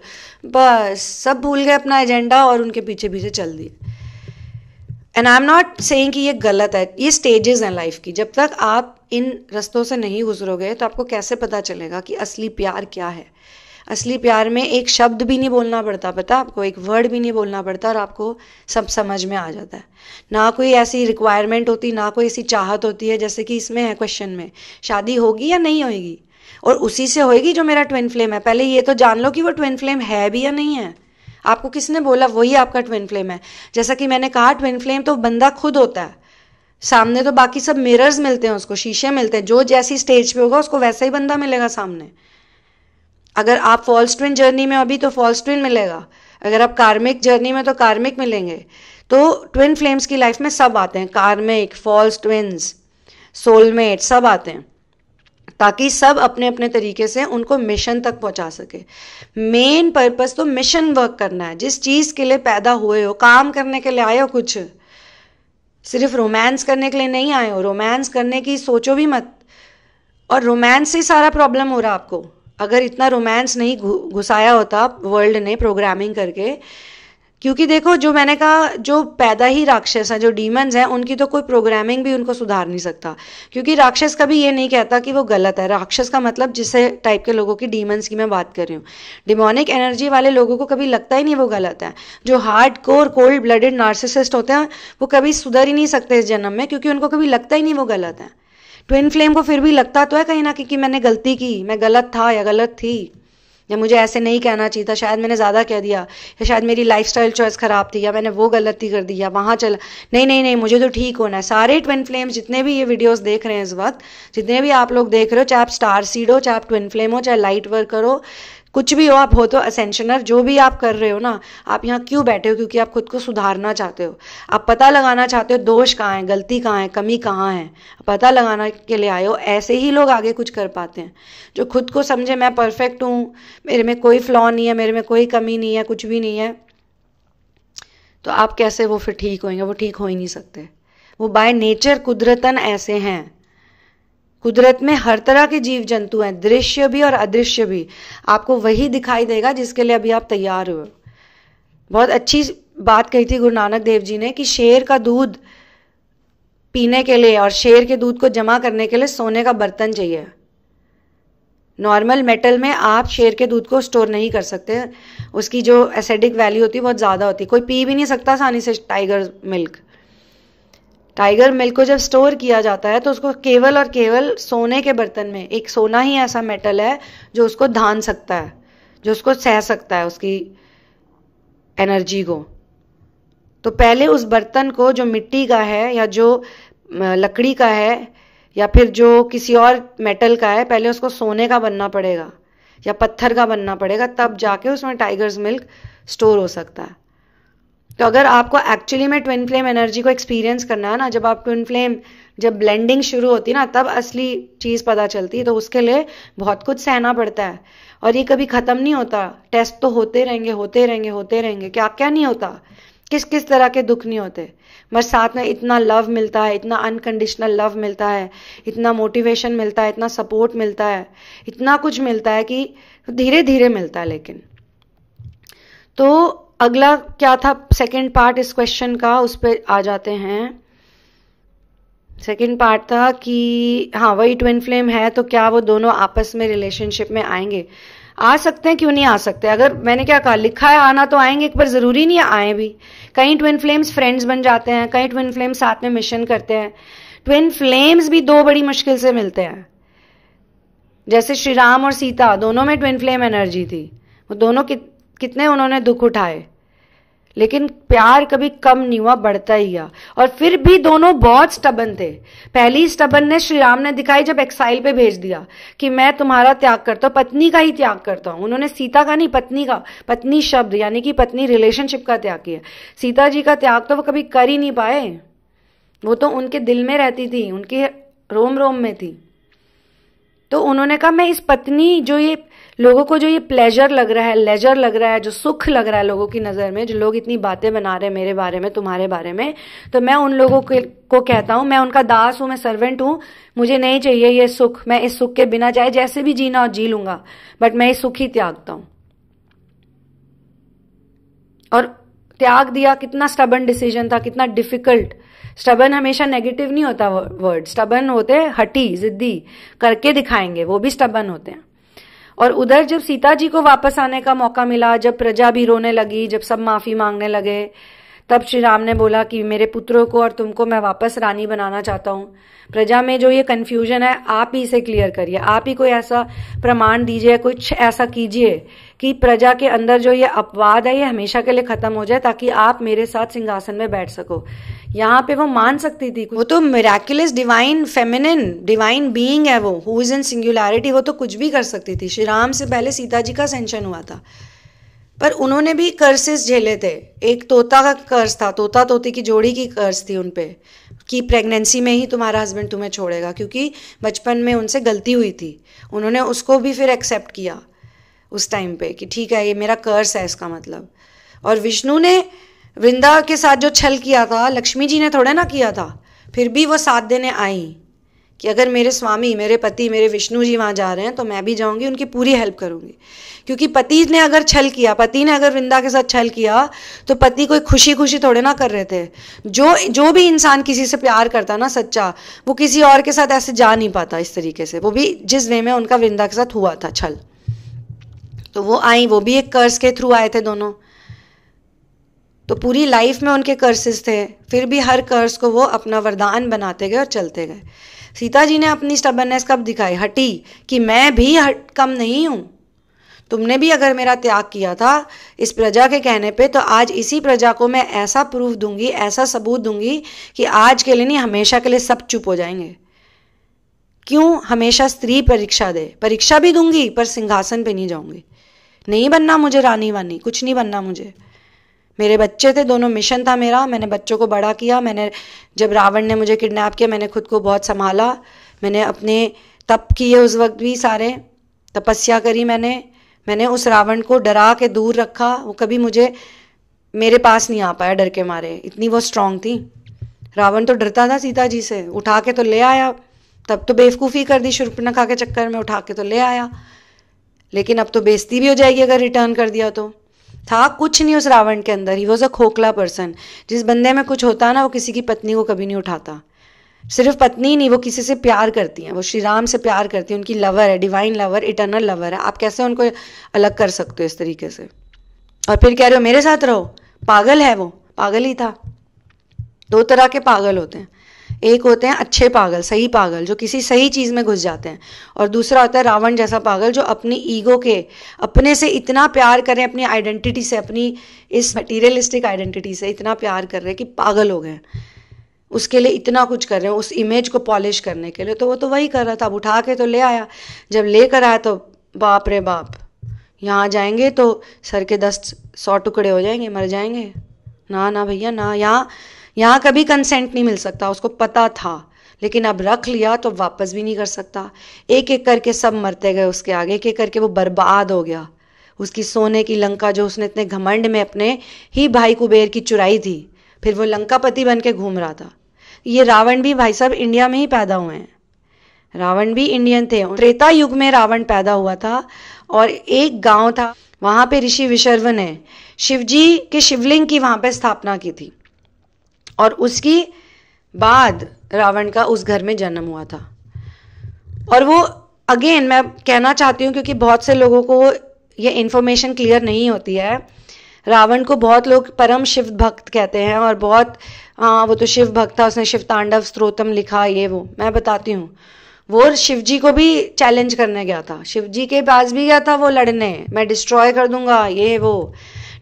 बस सब भूल गए अपना एजेंडा और उनके पीछे पीछे चल दिए and I am not saying कि ये गलत है ये स्टेजेस हैं लाइफ की जब तक आप इन रस्तों से नहीं गुजरोगे तो आपको कैसे पता चलेगा कि असली प्यार क्या है असली प्यार में एक शब्द भी नहीं बोलना पड़ता पता आपको एक वर्ड भी नहीं बोलना पड़ता और आपको सब समझ में आ जाता है ना कोई ऐसी रिक्वायरमेंट होती ना कोई ऐसी चाहत होती है जैसे कि इसमें है क्वेश्चन में शादी होगी या नहीं होगी और उसी से होएगी जो मेरा ट्विन फ्लेम है पहले ये तो जान लो कि वो ट्विन फ्लेम है भी या नहीं है आपको किसने बोला वही आपका ट्विन फ्लेम है जैसा कि मैंने कहा ट्विन फ्लेम तो बंदा खुद होता है सामने तो बाकी सब मिरर्स मिलते हैं उसको शीशे मिलते हैं जो जैसी स्टेज पे होगा उसको वैसा ही बंदा मिलेगा सामने अगर आप फॉल्स ट्विन जर्नी में अभी तो फॉल्स ट्विन मिलेगा अगर आप कार्मिक जर्नी में तो कार्मिक मिलेंगे तो ट्विन फ्लेम्स की लाइफ में सब आते हैं कार्मिक फॉल्स ट्विन्स सोलमेट सब आते हैं ताकि सब अपने अपने तरीके से उनको मिशन तक पहुंचा सके मेन पर्पस तो मिशन वर्क करना है जिस चीज़ के लिए पैदा हुए हो काम करने के लिए आए हो कुछ सिर्फ रोमांस करने के लिए नहीं आए हो रोमांस करने की सोचो भी मत और रोमांस से सारा प्रॉब्लम हो रहा है आपको अगर इतना रोमांस नहीं घुसाया होता वर्ल्ड ने प्रोग्रामिंग करके क्योंकि देखो जो मैंने कहा जो पैदा ही राक्षस हैं जो डीमंस हैं उनकी तो कोई प्रोग्रामिंग भी उनको सुधार नहीं सकता क्योंकि राक्षस कभी ये नहीं कहता कि वो गलत है राक्षस का मतलब जिसे टाइप के लोगों की डीमंस की मैं बात कर रही हूँ डिमोनिक एनर्जी वाले लोगों को कभी लगता ही नहीं वो गलत है जो hard core cold blooded narcissist होते हैं वो कभी सुधर ही नहीं सकते इस जन्म में क्योंकि उनको कभी लगता ही नहीं वो गलत है ट्विन फ्लेम को फिर भी लगता तो है कहीं ना कहीं कि मैंने गलती की मैं गलत था या गलत थी या मुझे ऐसे नहीं कहना चाहिए था शायद मैंने ज़्यादा कह दिया या शायद मेरी स्टाइल चॉइस ख़राब थी या मैंने वो गलती कर दी या वहाँ चला नहीं नहीं नहीं मुझे तो ठीक होना है सारे ट्विन फ्लेम्स जितने भी ये वीडियोस देख रहे हैं इस वक्त जितने भी आप लोग देख रहे हो चाहे आप स्टार सीड हो चाहे आप ट्विन फ्लेम हो चाहे लाइट वर्कर हो कुछ भी हो आप हो तो असेंशनर जो भी आप कर रहे हो ना आप यहाँ क्यों बैठे हो क्योंकि आप खुद को सुधारना चाहते हो आप पता लगाना चाहते हो दोष कहाँ है गलती कहाँ है कमी कहाँ है पता लगाना के लिए आए हो ऐसे ही लोग आगे कुछ कर पाते हैं जो खुद को समझे मैं परफेक्ट हूँ मेरे में कोई फ्लॉ नहीं है मेरे में कोई कमी नहीं है कुछ भी नहीं है तो आप कैसे वो फिर ठीक होंगे वो ठीक हो ही नहीं सकते वो बाय नेचर कुदरतन ऐसे हैं कुदरत में हर तरह के जीव जंतु हैं दृश्य भी और अदृश्य भी आपको वही दिखाई देगा जिसके लिए अभी आप तैयार हो बहुत अच्छी बात कही थी गुरु नानक देव जी ने कि शेर का दूध पीने के लिए और शेर के दूध को जमा करने के लिए सोने का बर्तन चाहिए नॉर्मल मेटल में आप शेर के दूध को स्टोर नहीं कर सकते उसकी जो एसिडिक वैल्यू होती है बहुत ज़्यादा होती है कोई पी भी नहीं सकता आसानी से टाइगर मिल्क टाइगर मिल्क को जब स्टोर किया जाता है तो उसको केवल और केवल सोने के बर्तन में एक सोना ही ऐसा मेटल है जो उसको धान सकता है जो उसको सह सकता है उसकी एनर्जी को तो पहले उस बर्तन को जो मिट्टी का है या जो लकड़ी का है या फिर जो किसी और मेटल का है पहले उसको सोने का बनना पड़ेगा या पत्थर का बनना पड़ेगा तब जाके उसमें टाइगर्स मिल्क स्टोर हो सकता है तो अगर आपको एक्चुअली में ट्विन फ्लेम एनर्जी को एक्सपीरियंस करना है ना जब आप ट्विन फ्लेम जब ब्लेंडिंग शुरू होती है ना तब असली चीज़ पता चलती है तो उसके लिए बहुत कुछ सहना पड़ता है और ये कभी ख़त्म नहीं होता टेस्ट तो होते रहेंगे होते रहेंगे होते रहेंगे क्या क्या नहीं होता किस किस तरह के दुख नहीं होते मगर साथ में इतना लव मिलता है इतना अनकंडीशनल लव मिलता है इतना मोटिवेशन मिलता है इतना सपोर्ट मिलता है इतना कुछ मिलता है कि धीरे धीरे मिलता है लेकिन तो अगला क्या था सेकंड पार्ट इस क्वेश्चन का उस पर आ जाते हैं सेकंड पार्ट था कि हाँ वही ट्विन फ्लेम है तो क्या वो दोनों आपस में रिलेशनशिप में आएंगे आ सकते हैं क्यों नहीं आ सकते अगर मैंने क्या कहा लिखा है आना तो आएंगे एक बार ज़रूरी नहीं आए भी कहीं ट्विन फ्लेम्स फ्रेंड्स बन जाते हैं कहीं ट्विन फ्लेम्स साथ में मिशन करते हैं ट्विन फ्लेम्स भी दो बड़ी मुश्किल से मिलते हैं जैसे श्री राम और सीता दोनों में ट्विन फ्लेम एनर्जी थी वो दोनों कितने उन्होंने दुख उठाए लेकिन प्यार कभी कम नहीं हुआ बढ़ता ही गया और फिर भी दोनों बहुत स्टबन थे पहली स्टबन ने श्री राम ने दिखाई जब एक्साइल पे भेज दिया कि मैं तुम्हारा त्याग करता हूँ पत्नी का ही त्याग करता हूँ उन्होंने सीता का नहीं पत्नी का पत्नी शब्द यानी कि पत्नी रिलेशनशिप का त्याग किया सीता जी का त्याग तो वो कभी कर ही नहीं पाए वो तो उनके दिल में रहती थी उनके रोम रोम में थी तो उन्होंने कहा मैं इस पत्नी जो ये लोगों को जो ये प्लेजर लग रहा है लेजर लग रहा है जो सुख लग रहा है लोगों की नज़र में जो लोग इतनी बातें बना रहे हैं मेरे बारे में तुम्हारे बारे में तो मैं उन लोगों के को कहता हूँ मैं उनका दास हूँ मैं सर्वेंट हूँ मुझे नहीं चाहिए ये सुख मैं इस सुख के बिना चाहे जैसे भी जीना और जी लूंगा बट मैं ये सुख ही त्यागता हूँ और त्याग दिया कितना स्टबन डिसीजन था कितना डिफिकल्ट स्टबन हमेशा नेगेटिव नहीं होता वर्ड स्टबन होते हटी जिद्दी करके दिखाएंगे वो भी स्टबन होते हैं और उधर जब सीता जी को वापस आने का मौका मिला जब प्रजा भी रोने लगी जब सब माफी मांगने लगे तब श्री राम ने बोला कि मेरे पुत्रों को और तुमको मैं वापस रानी बनाना चाहता हूँ प्रजा में जो ये कन्फ्यूजन है आप ही इसे क्लियर करिए आप ही कोई ऐसा प्रमाण दीजिए कुछ ऐसा कीजिए कि प्रजा के अंदर जो ये अपवाद है ये हमेशा के लिए खत्म हो जाए ताकि आप मेरे साथ सिंहासन में बैठ सको यहाँ पे वो मान सकती थी वो तो miraculous divine feminine divine being है वो हु इज इन सिंगुलैरिटी वो तो कुछ भी कर सकती थी श्री राम से पहले सीता जी का सेंशन हुआ था पर उन्होंने भी कर्सेस झेले थे एक तोता का कर्ज था तोता तोते की जोड़ी की कर्ज थी उन पर कि प्रेगनेंसी में ही तुम्हारा हस्बैंड तुम्हें छोड़ेगा क्योंकि बचपन में उनसे गलती हुई थी उन्होंने उसको भी फिर एक्सेप्ट किया उस टाइम पे कि ठीक है ये मेरा कर्स है इसका मतलब और विष्णु ने वृंदा के साथ जो छल किया था लक्ष्मी जी ने थोड़ा ना किया था फिर भी वो साथ देने आई कि अगर मेरे स्वामी मेरे पति मेरे विष्णु जी वहाँ जा रहे हैं तो मैं भी जाऊँगी उनकी पूरी हेल्प करूँगी क्योंकि पति ने अगर छल किया पति ने अगर वृंदा के साथ छल किया तो पति कोई खुशी खुशी थोड़े ना कर रहे थे जो जो भी इंसान किसी से प्यार करता ना सच्चा वो किसी और के साथ ऐसे जा नहीं पाता इस तरीके से वो भी जिस वे में उनका वृंदा के साथ हुआ था छल तो वो आई वो भी एक कर्ज के थ्रू आए थे दोनों तो पूरी लाइफ में उनके कर्सेस थे फिर भी हर कर्स को वो अपना वरदान बनाते गए और चलते गए सीता जी ने अपनी स्टबननेस कब दिखाई हटी कि मैं भी हट कम नहीं हूँ तुमने भी अगर मेरा त्याग किया था इस प्रजा के कहने पे तो आज इसी प्रजा को मैं ऐसा प्रूफ दूंगी ऐसा सबूत दूंगी कि आज के लिए नहीं हमेशा के लिए सब चुप हो जाएंगे क्यों हमेशा स्त्री परीक्षा दे परीक्षा भी दूंगी पर सिंहासन पे नहीं जाऊंगी नहीं बनना मुझे रानी वानी कुछ नहीं बनना मुझे मेरे बच्चे थे दोनों मिशन था मेरा मैंने बच्चों को बड़ा किया मैंने जब रावण ने मुझे किडनैप किया मैंने खुद को बहुत संभाला मैंने अपने तप किए उस वक्त भी सारे तपस्या करी मैंने मैंने उस रावण को डरा के दूर रखा वो कभी मुझे मेरे पास नहीं आ पाया डर के मारे इतनी वो स्ट्रांग थी रावण तो डरता था सीता जी से उठा के तो ले आया तब तो बेवकूफ़ी कर दी शुरपनखा के चक्कर में उठा के तो ले आया लेकिन अब तो बेइज्जती भी हो जाएगी अगर रिटर्न कर दिया तो था कुछ नहीं उस रावण के अंदर ही वॉज अ खोखला पर्सन जिस बंदे में कुछ होता ना वो किसी की पत्नी को कभी नहीं उठाता सिर्फ पत्नी नहीं वो किसी से प्यार करती हैं वो श्री राम से प्यार करती हैं उनकी लवर है डिवाइन लवर इटर्नल लवर है आप कैसे उनको अलग कर सकते हो इस तरीके से और फिर कह रहे हो मेरे साथ रहो पागल है वो पागल ही था दो तरह के पागल होते हैं एक होते हैं अच्छे पागल सही पागल जो किसी सही चीज़ में घुस जाते हैं और दूसरा होता है रावण जैसा पागल जो अपनी ईगो के अपने से इतना प्यार करें अपनी आइडेंटिटी से अपनी इस मटीरियलिस्टिक आइडेंटिटी से इतना प्यार कर रहे हैं कि पागल हो गए उसके लिए इतना कुछ कर रहे हैं उस इमेज को पॉलिश करने के लिए तो वो तो वही कर रहा था अब उठा के तो ले आया जब ले कर आया तो बाप रे बाप यहाँ जाएंगे तो सर के दस्त सौ टुकड़े हो जाएंगे मर जाएंगे ना ना भैया ना यहाँ यहाँ कभी कंसेंट नहीं मिल सकता उसको पता था लेकिन अब रख लिया तो वापस भी नहीं कर सकता एक एक करके सब मरते गए उसके आगे एक एक करके वो बर्बाद हो गया उसकी सोने की लंका जो उसने इतने घमंड में अपने ही भाई कुबेर की चुराई थी फिर वो लंकापति बन के घूम रहा था ये रावण भी भाई साहब इंडिया में ही पैदा हुए हैं रावण भी इंडियन थे त्रेता युग में रावण पैदा हुआ था और एक गांव था वहां पे ऋषि विशर्व ने शिवजी के शिवलिंग की वहां पे स्थापना की थी और उसकी बाद रावण का उस घर में जन्म हुआ था और वो अगेन मैं कहना चाहती हूँ क्योंकि बहुत से लोगों को ये इन्फॉर्मेशन क्लियर नहीं होती है रावण को बहुत लोग परम शिव भक्त कहते हैं और बहुत आ, हाँ, वो तो शिव भक्त था उसने शिव तांडव स्त्रोतम लिखा ये वो मैं बताती हूँ वो शिव जी को भी चैलेंज करने गया था शिव जी के पास भी गया था वो लड़ने मैं डिस्ट्रॉय कर दूंगा ये वो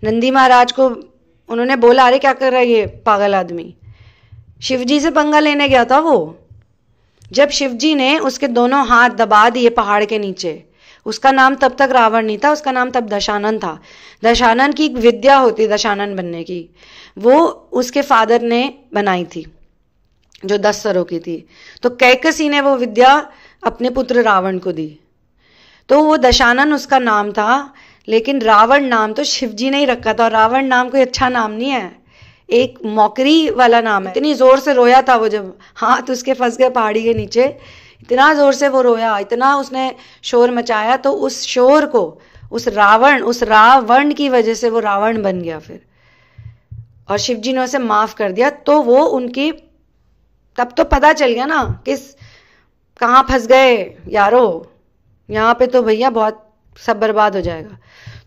नंदी महाराज को उन्होंने बोला अरे क्या कर रहा है ये पागल आदमी शिवजी से पंगा लेने गया था वो जब शिवजी ने उसके दोनों हाथ दबा दिए पहाड़ के नीचे उसका नाम तब तक रावण नहीं था उसका नाम तब दशानन था दशानन की एक विद्या होती दशानन बनने की वो उसके फादर ने बनाई थी जो दस सरों की थी तो कैकसी ने वो विद्या अपने पुत्र रावण को दी तो वो दशानन उसका नाम था लेकिन रावण नाम तो शिव जी ने ही रखा था और रावण नाम कोई अच्छा नाम नहीं है एक मौकरी वाला नाम है इतनी ज़ोर से रोया था वो जब हाथ उसके फंस गए पहाड़ी के नीचे इतना ज़ोर से वो रोया इतना उसने शोर मचाया तो उस शोर को उस रावण उस रावण की वजह से वो रावण बन गया फिर और शिव जी ने उसे माफ़ कर दिया तो वो उनकी तब तो पता चल गया ना किस कहाँ फंस गए यारो यहाँ पे तो भैया बहुत सब बर्बाद हो जाएगा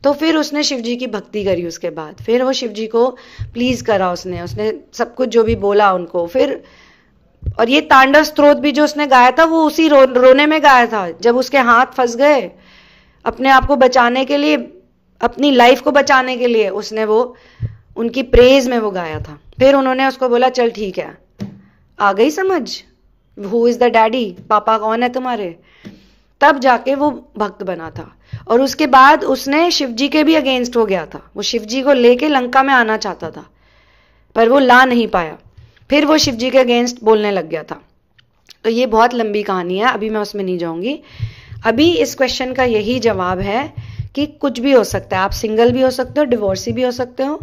तो फिर उसने शिव जी की भक्ति करी उसके बाद फिर वो शिव जी को प्लीज़ करा उसने उसने सब कुछ जो भी बोला उनको फिर और ये तांडव स्त्रोत भी जो उसने गाया था वो उसी रो, रोने में गाया था जब उसके हाथ फंस गए अपने आप को बचाने के लिए अपनी लाइफ को बचाने के लिए उसने वो उनकी प्रेज में वो गाया था फिर उन्होंने उसको बोला चल ठीक है आ गई समझ हु इज़ द डैडी पापा कौन है तुम्हारे तब जाके वो भक्त बना था और उसके बाद उसने शिवजी के भी अगेंस्ट हो गया था वो शिव जी को लेके लंका में आना चाहता था पर वो ला नहीं पाया फिर वो शिवजी के अगेंस्ट बोलने लग गया था तो ये बहुत लंबी कहानी है अभी मैं उसमें नहीं जाऊंगी अभी इस क्वेश्चन का यही जवाब है कि कुछ भी हो सकता है आप सिंगल भी हो सकते हो डिवोर्सी भी हो सकते हो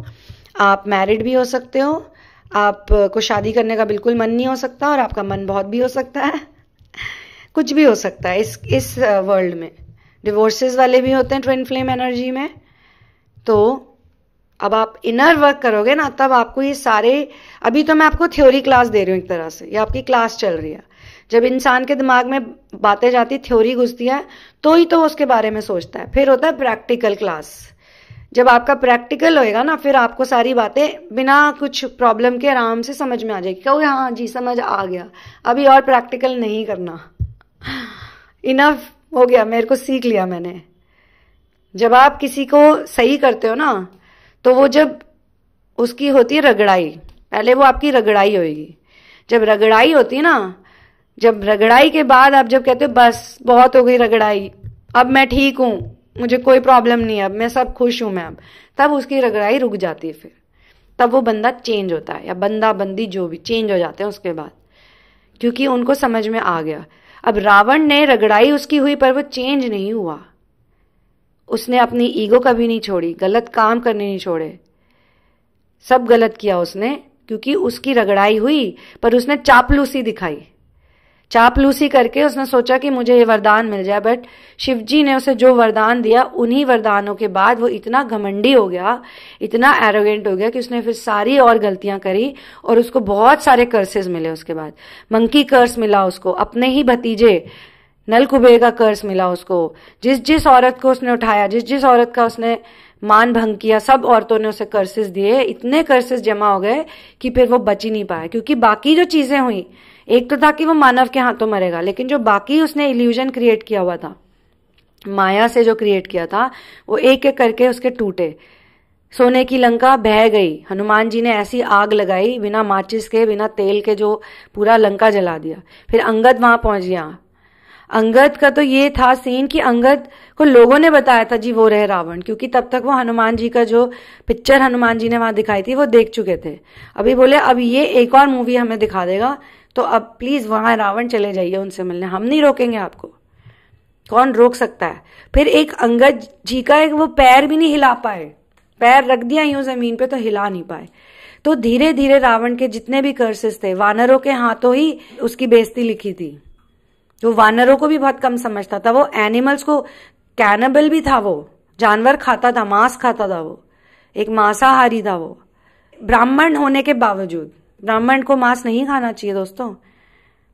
आप मैरिड भी हो सकते हो आपको शादी करने का बिल्कुल मन नहीं हो सकता और आपका मन बहुत भी हो सकता है कुछ भी हो सकता है इस इस वर्ल्ड में डिवोर्सेज वाले भी होते हैं ट्विन फ्लेम एनर्जी में तो अब आप इनर वर्क करोगे ना तब आपको ये सारे अभी तो मैं आपको थ्योरी क्लास दे रही हूँ एक तरह से या आपकी क्लास चल रही है जब इंसान के दिमाग में बातें जाती थ्योरी घुसती है तो ही तो उसके बारे में सोचता है फिर होता है प्रैक्टिकल क्लास जब आपका प्रैक्टिकल होएगा ना फिर आपको सारी बातें बिना कुछ प्रॉब्लम के आराम से समझ में आ जाएगी कहोगे हाँ जी समझ आ गया अभी और प्रैक्टिकल नहीं करना इनफ हो गया मेरे को सीख लिया मैंने जब आप किसी को सही करते हो ना तो वो जब उसकी होती है रगड़ाई पहले वो आपकी रगड़ाई होगी जब रगड़ाई होती है ना जब रगड़ाई के बाद आप जब कहते हो बस बहुत हो गई रगड़ाई अब मैं ठीक हूँ मुझे कोई प्रॉब्लम नहीं है अब मैं सब खुश हूँ मैं अब तब उसकी रगड़ाई रुक जाती है फिर तब वो बंदा चेंज होता है या बंदा बंदी जो भी चेंज हो जाते हैं उसके बाद क्योंकि उनको समझ में आ गया अब रावण ने रगड़ाई उसकी हुई पर वो चेंज नहीं हुआ उसने अपनी ईगो कभी नहीं छोड़ी गलत काम करने नहीं छोड़े सब गलत किया उसने क्योंकि उसकी रगड़ाई हुई पर उसने चापलूसी दिखाई चापलूसी करके उसने सोचा कि मुझे ये वरदान मिल जाए बट शिवजी ने उसे जो वरदान दिया उन्हीं वरदानों के बाद वो इतना घमंडी हो गया इतना एरोगेंट हो गया कि उसने फिर सारी और गलतियां करी और उसको बहुत सारे कर्सेज मिले उसके बाद मंकी कर्स मिला उसको अपने ही भतीजे नल कुबेर का कर्ज मिला उसको जिस जिस औरत को उसने उठाया जिस जिस औरत का उसने मान भंग किया सब औरतों ने उसे कर्सेज दिए इतने कर्सेज जमा हो गए कि फिर वो बची नहीं पाया क्योंकि बाकी जो चीजें हुई एक तो था कि वो मानव के हाथों मरेगा लेकिन जो बाकी उसने इल्यूजन क्रिएट किया हुआ था माया से जो क्रिएट किया था वो एक एक करके उसके टूटे सोने की लंका बह गई हनुमान जी ने ऐसी आग लगाई बिना माचिस के बिना तेल के जो पूरा लंका जला दिया फिर अंगद वहां पहुंच गया अंगद का तो ये था सीन कि अंगद को लोगों ने बताया था जी वो रहे रावण क्योंकि तब तक वो हनुमान जी का जो पिक्चर हनुमान जी ने वहां दिखाई थी वो देख चुके थे अभी बोले अब ये एक और मूवी हमें दिखा देगा तो अब प्लीज़ वहाँ रावण चले जाइए उनसे मिलने हम नहीं रोकेंगे आपको कौन रोक सकता है फिर एक अंगद जी का एक वो पैर भी नहीं हिला पाए पैर रख दिया यूं जमीन पे तो हिला नहीं पाए तो धीरे धीरे रावण के जितने भी कर्सेस थे वानरों के हाथों ही उसकी बेइज्जती लिखी थी तो वानरों को भी बहुत कम समझता था वो एनिमल्स को कैनबल भी था वो जानवर खाता था मांस खाता था वो एक मांसाहारी था वो ब्राह्मण होने के बावजूद ब्राह्मण को मांस नहीं खाना चाहिए दोस्तों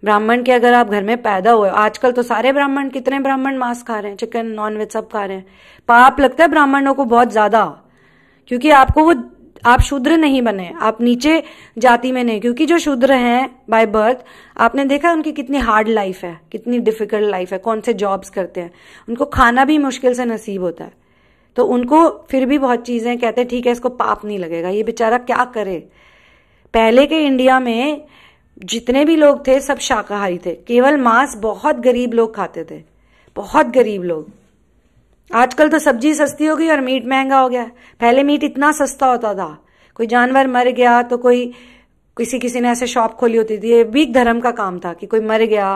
ब्राह्मण के अगर आप घर में पैदा हुए आजकल तो सारे ब्राह्मण कितने ब्राह्मण मांस खा रहे हैं चिकन नॉन वेज सब खा रहे हैं पाप लगता है ब्राह्मणों को बहुत ज्यादा क्योंकि आपको वो आप शूद्र नहीं बने आप नीचे जाति में नहीं क्योंकि जो शूद्र हैं बाय बर्थ आपने देखा उनकी कितनी हार्ड लाइफ है कितनी डिफिकल्ट लाइफ है कौन से जॉब्स करते हैं उनको खाना भी मुश्किल से नसीब होता है तो उनको फिर भी बहुत चीजें कहते हैं ठीक है इसको पाप नहीं लगेगा ये बेचारा क्या करे पहले के इंडिया में जितने भी लोग थे सब शाकाहारी थे केवल मांस बहुत गरीब लोग खाते थे बहुत गरीब लोग आजकल तो सब्जी सस्ती हो गई और मीट महंगा हो गया पहले मीट इतना सस्ता होता था कोई जानवर मर गया तो कोई किसी किसी ने ऐसे शॉप खोली होती थी ये भी धर्म का काम था कि कोई मर गया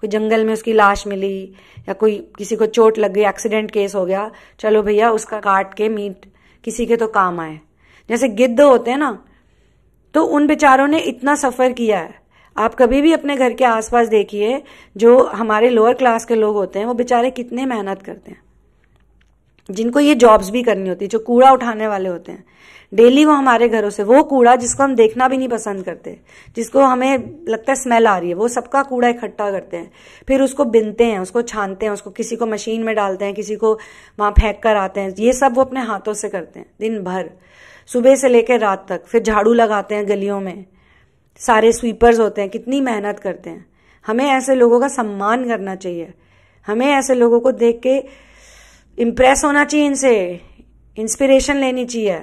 कोई जंगल में उसकी लाश मिली या कोई किसी को चोट लग गई एक्सीडेंट केस हो गया चलो भैया उसका काट के मीट किसी के तो काम आए जैसे गिद्ध होते हैं ना तो उन बेचारों ने इतना सफ़र किया है आप कभी भी अपने घर के आसपास देखिए जो हमारे लोअर क्लास के लोग होते हैं वो बेचारे कितने मेहनत करते हैं जिनको ये जॉब्स भी करनी होती है जो कूड़ा उठाने वाले होते हैं डेली वो हमारे घरों से वो कूड़ा जिसको हम देखना भी नहीं पसंद करते जिसको हमें लगता है स्मेल आ रही है वो सबका कूड़ा इकट्ठा करते हैं फिर उसको बिनते हैं उसको छानते हैं उसको किसी को मशीन में डालते हैं किसी को वहाँ फेंक कर आते हैं ये सब वो अपने हाथों से करते हैं दिन भर सुबह से लेकर रात तक फिर झाड़ू लगाते हैं गलियों में सारे स्वीपर्स होते हैं कितनी मेहनत करते हैं हमें ऐसे लोगों का सम्मान करना चाहिए हमें ऐसे लोगों को देख के इम्प्रेस होना चाहिए इनसे इंस्पिरेशन लेनी चाहिए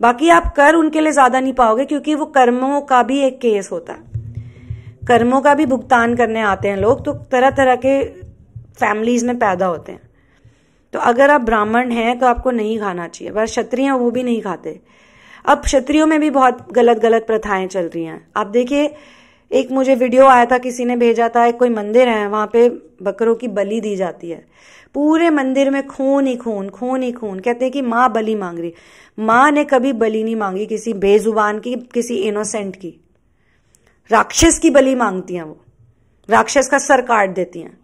बाकी आप कर उनके लिए ज़्यादा नहीं पाओगे क्योंकि वो कर्मों का भी एक केस होता है कर्मों का भी भुगतान करने आते हैं लोग तो तरह तरह के फैमिलीज में पैदा होते हैं तो अगर आप ब्राह्मण हैं तो आपको नहीं खाना चाहिए पर क्षत्रिय वो भी नहीं खाते अब क्षत्रियों में भी बहुत गलत गलत प्रथाएं चल रही हैं आप देखिए एक मुझे वीडियो आया था किसी ने भेजा था एक कोई मंदिर है वहाँ पे बकरों की बलि दी जाती है पूरे मंदिर में खून ही खून खून ही खून कहते हैं कि माँ बलि मांग रही माँ ने कभी बलि नहीं मांगी किसी बेजुबान की किसी इनोसेंट की राक्षस की बलि मांगती हैं वो राक्षस का सर काट देती हैं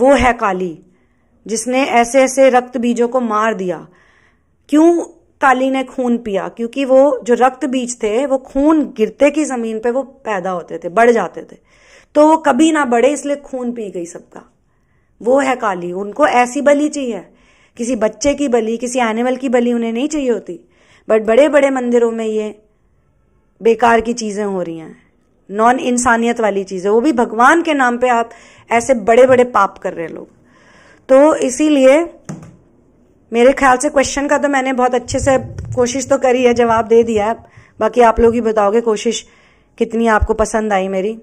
वो है काली जिसने ऐसे ऐसे रक्त बीजों को मार दिया क्यों काली ने खून पिया क्योंकि वो जो रक्त बीज थे वो खून गिरते की जमीन पे वो पैदा होते थे बढ़ जाते थे तो वो कभी ना बढ़े इसलिए खून पी गई सबका वो है काली उनको ऐसी बलि चाहिए किसी बच्चे की बलि किसी एनिमल की बलि उन्हें नहीं चाहिए होती बट बड़े बड़े मंदिरों में ये बेकार की चीज़ें हो रही हैं नॉन इंसानियत वाली चीज़ें वो भी भगवान के नाम पे आप ऐसे बड़े बड़े पाप कर रहे हैं लोग तो इसीलिए मेरे ख्याल से क्वेश्चन का तो मैंने बहुत अच्छे से कोशिश तो करी है जवाब दे दिया है बाकी आप लोग ही बताओगे कोशिश कितनी आपको पसंद आई मेरी